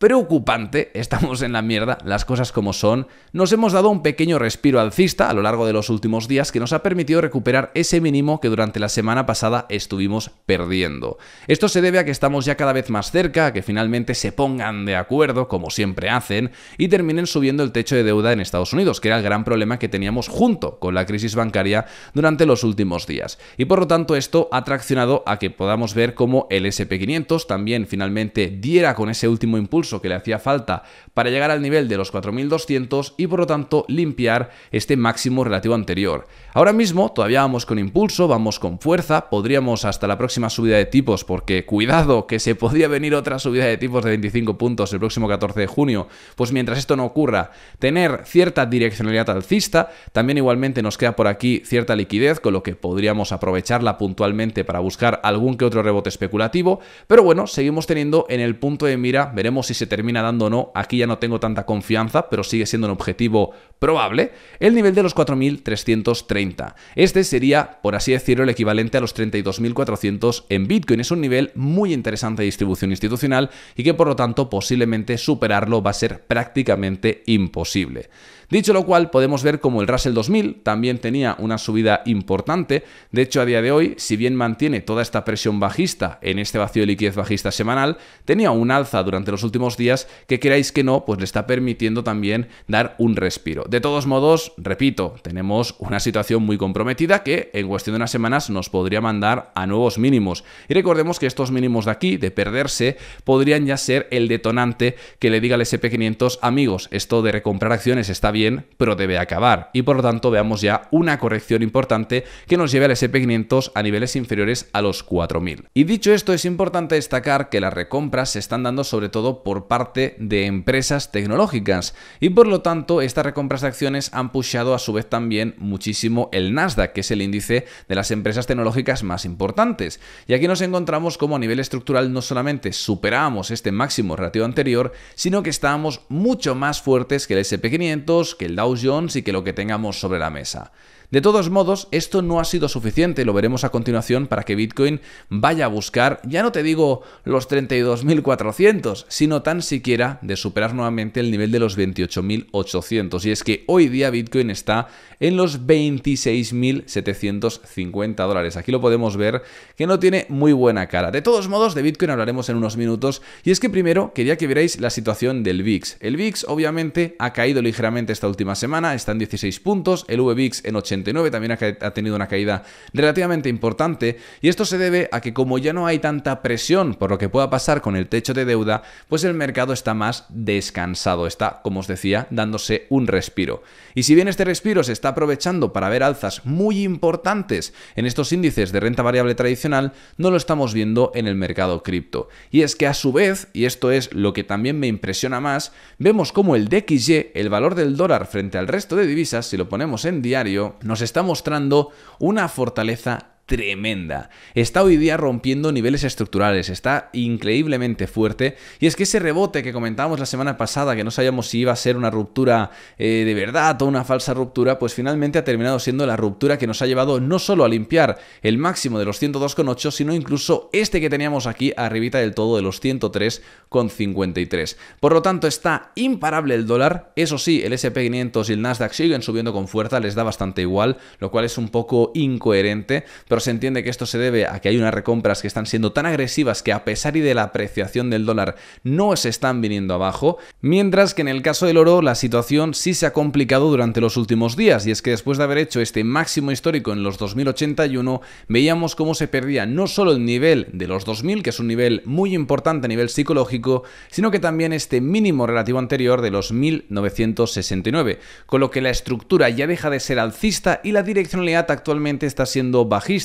preocupante, estamos en la mierda, las cosas como son, nos hemos dado un pequeño respiro alcista a lo largo de los últimos días que nos ha permitido recuperar ese mínimo que durante la semana pasada estuvimos perdiendo. Esto se debe a que estamos ya cada vez más cerca, a que finalmente se pongan de acuerdo, como siempre hacen, y terminen subiendo el techo de deuda en Estados Unidos, que era el gran problema que teníamos junto con la crisis bancaria durante los últimos días. Y por lo tanto esto ha traccionado a que podamos ver cómo el SP500 también finalmente diera con ese último impulso que le hacía falta para llegar al nivel de los 4200 y por lo tanto limpiar este máximo relativo anterior. Ahora mismo todavía vamos con impulso, vamos con fuerza, podríamos hasta la próxima subida de tipos porque cuidado que se podía venir otra subida de tipos de 25 puntos el próximo 14 de junio, pues mientras esto no ocurra, tener cierta direccionalidad alcista, también igualmente nos queda por aquí cierta liquidez con lo que podríamos aprovecharla puntualmente para buscar algún que otro rebote especulativo, pero bueno, seguimos teniendo en el punto de mira, veremos si se se termina dando o no, aquí ya no tengo tanta confianza, pero sigue siendo un objetivo probable, el nivel de los 4.330. Este sería, por así decirlo, el equivalente a los 32.400 en Bitcoin. Es un nivel muy interesante de distribución institucional y que por lo tanto posiblemente superarlo va a ser prácticamente imposible. Dicho lo cual, podemos ver como el Russell 2000 también tenía una subida importante. De hecho, a día de hoy, si bien mantiene toda esta presión bajista en este vacío de liquidez bajista semanal, tenía un alza durante los últimos días que queráis que no, pues le está permitiendo también dar un respiro. De todos modos, repito, tenemos una situación muy comprometida que en cuestión de unas semanas nos podría mandar a nuevos mínimos. Y recordemos que estos mínimos de aquí, de perderse, podrían ya ser el detonante que le diga al SP500, amigos, esto de recomprar acciones está bien pero debe acabar. Y por lo tanto veamos ya una corrección importante que nos lleve al SP500 a niveles inferiores a los 4000. Y dicho esto, es importante destacar que las recompras se están dando sobre todo por parte de empresas tecnológicas. Y por lo tanto, estas recompras de acciones han pushado a su vez también muchísimo el Nasdaq, que es el índice de las empresas tecnológicas más importantes. Y aquí nos encontramos como a nivel estructural no solamente superamos este máximo relativo anterior, sino que estábamos mucho más fuertes que el SP500 que el Dow Jones y que lo que tengamos sobre la mesa. De todos modos, esto no ha sido suficiente, lo veremos a continuación, para que Bitcoin vaya a buscar, ya no te digo los 32.400, sino tan siquiera de superar nuevamente el nivel de los 28.800. Y es que hoy día Bitcoin está en los 26.750 dólares. Aquí lo podemos ver que no tiene muy buena cara. De todos modos, de Bitcoin hablaremos en unos minutos. Y es que primero quería que vierais la situación del VIX. El VIX obviamente ha caído ligeramente esta última semana, está en 16 puntos, el VIX en 80 también ha, tenido una caída relativamente importante y esto se debe a que como ya no hay tanta presión por lo que pueda pasar con el techo de deuda, pues el mercado está más descansado, está, como os decía, dándose un respiro. Y si bien este respiro se está aprovechando para ver alzas muy importantes en estos índices de renta variable tradicional, no lo estamos viendo en el mercado cripto. Y es que a su vez, y esto es lo que también me impresiona más, vemos como el DXY, el valor del dólar frente al resto de divisas, si lo ponemos en diario, no nos está mostrando una fortaleza tremenda. Está hoy día rompiendo niveles estructurales, está increíblemente fuerte. Y es que ese rebote que comentábamos la semana pasada, que no sabíamos si iba a ser una ruptura eh, de verdad o una falsa ruptura, pues finalmente ha terminado siendo la ruptura que nos ha llevado no solo a limpiar el máximo de los 102,8, sino incluso este que teníamos aquí arribita del todo de los 103,53. Por lo tanto, está imparable el dólar. Eso sí, el SP500 y el Nasdaq siguen subiendo con fuerza, les da bastante igual, lo cual es un poco incoherente pero se entiende que esto se debe a que hay unas recompras que están siendo tan agresivas que a pesar y de la apreciación del dólar no se están viniendo abajo, mientras que en el caso del oro la situación sí se ha complicado durante los últimos días y es que después de haber hecho este máximo histórico en los 2081 veíamos cómo se perdía no solo el nivel de los 2000 que es un nivel muy importante a nivel psicológico, sino que también este mínimo relativo anterior de los 1969, con lo que la estructura ya deja de ser alcista y la direccionalidad actualmente está siendo bajista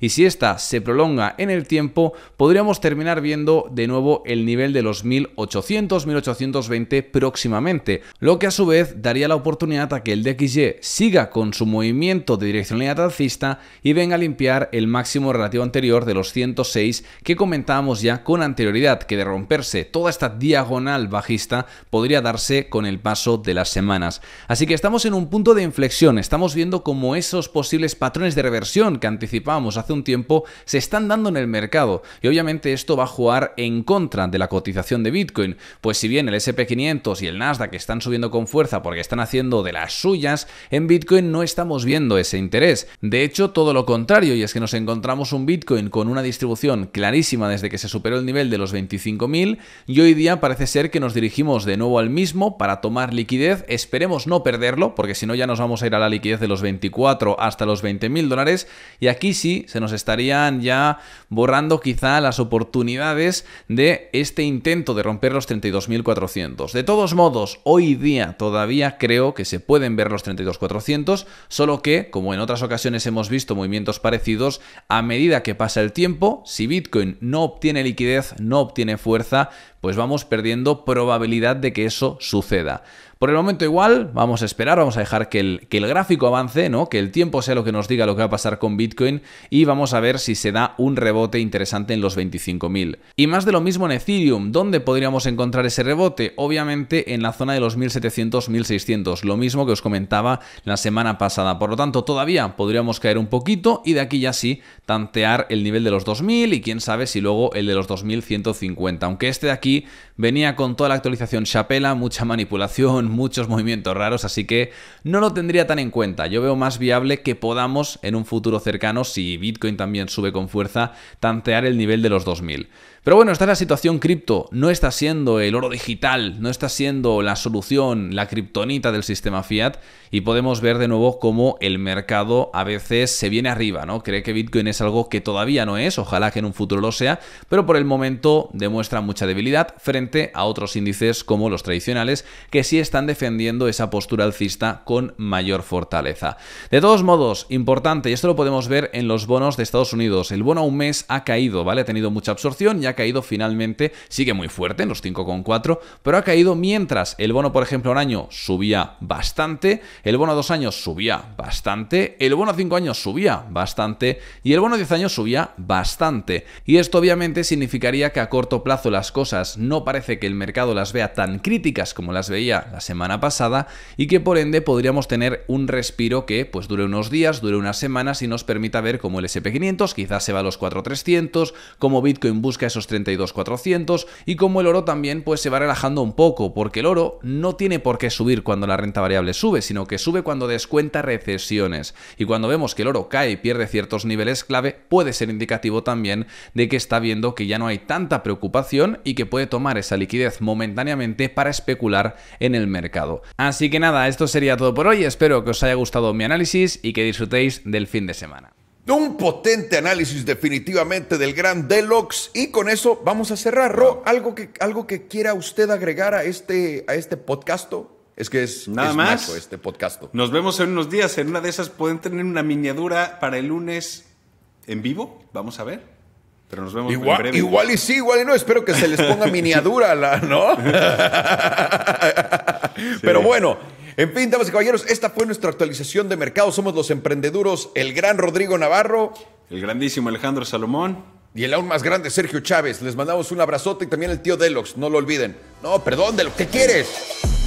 y si esta se prolonga en el tiempo podríamos terminar viendo de nuevo el nivel de los 1800-1820 próximamente, lo que a su vez daría la oportunidad a que el DXY siga con su movimiento de direccionalidad alcista y venga a limpiar el máximo relativo anterior de los 106 que comentábamos ya con anterioridad, que de romperse toda esta diagonal bajista podría darse con el paso de las semanas. Así que estamos en un punto de inflexión, estamos viendo como esos posibles patrones de reversión que anticipamos anticipábamos hace un tiempo, se están dando en el mercado. Y obviamente esto va a jugar en contra de la cotización de Bitcoin, pues si bien el SP500 y el Nasdaq están subiendo con fuerza porque están haciendo de las suyas, en Bitcoin no estamos viendo ese interés. De hecho, todo lo contrario, y es que nos encontramos un Bitcoin con una distribución clarísima desde que se superó el nivel de los 25.000 y hoy día parece ser que nos dirigimos de nuevo al mismo para tomar liquidez. Esperemos no perderlo, porque si no ya nos vamos a ir a la liquidez de los 24 hasta los 20.000 dólares y aquí sí, se nos estarían ya borrando quizá las oportunidades de este intento de romper los 32.400. De todos modos, hoy día todavía creo que se pueden ver los 32.400, solo que, como en otras ocasiones hemos visto movimientos parecidos, a medida que pasa el tiempo, si Bitcoin no obtiene liquidez, no obtiene fuerza, pues vamos perdiendo probabilidad de que eso suceda. Por el momento igual, vamos a esperar, vamos a dejar que el, que el gráfico avance, ¿no? que el tiempo sea lo que nos diga lo que va a pasar con Bitcoin y vamos a ver si se da un rebote interesante en los 25.000. Y más de lo mismo en Ethereum, ¿dónde podríamos encontrar ese rebote? Obviamente en la zona de los 1.700-1.600, lo mismo que os comentaba la semana pasada. Por lo tanto, todavía podríamos caer un poquito y de aquí ya sí tantear el nivel de los 2.000 y quién sabe si luego el de los 2.150, aunque este de aquí Venía con toda la actualización Chapela, mucha manipulación, muchos movimientos raros, así que no lo tendría tan en cuenta. Yo veo más viable que podamos en un futuro cercano, si Bitcoin también sube con fuerza, tantear el nivel de los 2000. Pero bueno, esta es la situación cripto. No está siendo el oro digital, no está siendo la solución, la criptonita del sistema fiat. Y podemos ver de nuevo cómo el mercado a veces se viene arriba, ¿no? Cree que Bitcoin es algo que todavía no es, ojalá que en un futuro lo sea, pero por el momento demuestra mucha debilidad frente a otros índices como los tradicionales, que sí están defendiendo esa postura alcista con mayor fortaleza. De todos modos, importante, y esto lo podemos ver en los bonos de Estados Unidos. El bono a un mes ha caído, ¿vale? Ha tenido mucha absorción y ha caído finalmente, sigue muy fuerte en los 5,4, pero ha caído mientras el bono, por ejemplo, un año subía bastante, el bono a dos años subía bastante, el bono a cinco años subía bastante y el bono a diez años subía bastante. Y esto obviamente significaría que a corto plazo las cosas no parece que el mercado las vea tan críticas como las veía la semana pasada y que por ende podríamos tener un respiro que pues dure unos días, dure unas semanas y nos permita ver cómo el SP500 quizás se va a los 4300, como Bitcoin busca esos 32.400 y como el oro también pues se va relajando un poco porque el oro no tiene por qué subir cuando la renta variable sube, sino que sube cuando descuenta recesiones y cuando vemos que el oro cae y pierde ciertos niveles clave puede ser indicativo también de que está viendo que ya no hay tanta preocupación y que puede tomar esa liquidez momentáneamente para especular en el mercado. Así que nada, esto sería todo por hoy, espero que os haya gustado mi análisis y que disfrutéis del fin de semana. Un potente análisis definitivamente del gran Deluxe y con eso vamos a cerrar. Ro, ¿algo que, algo que quiera usted agregar a este, a este podcast? Es que es nada más este podcast. Nos vemos en unos días. En una de esas pueden tener una miniatura para el lunes en vivo. Vamos a ver. Pero nos vemos igual, breve. Igual y sí, igual y no. Espero que se les ponga miniatura, ¿no? Pero bueno. En fin, damas y caballeros, esta fue nuestra actualización de mercado. Somos los emprendeduros, el gran Rodrigo Navarro. El grandísimo Alejandro Salomón. Y el aún más grande Sergio Chávez. Les mandamos un abrazote y también el tío Delox, no lo olviden. No, perdón, lo ¿qué quieres?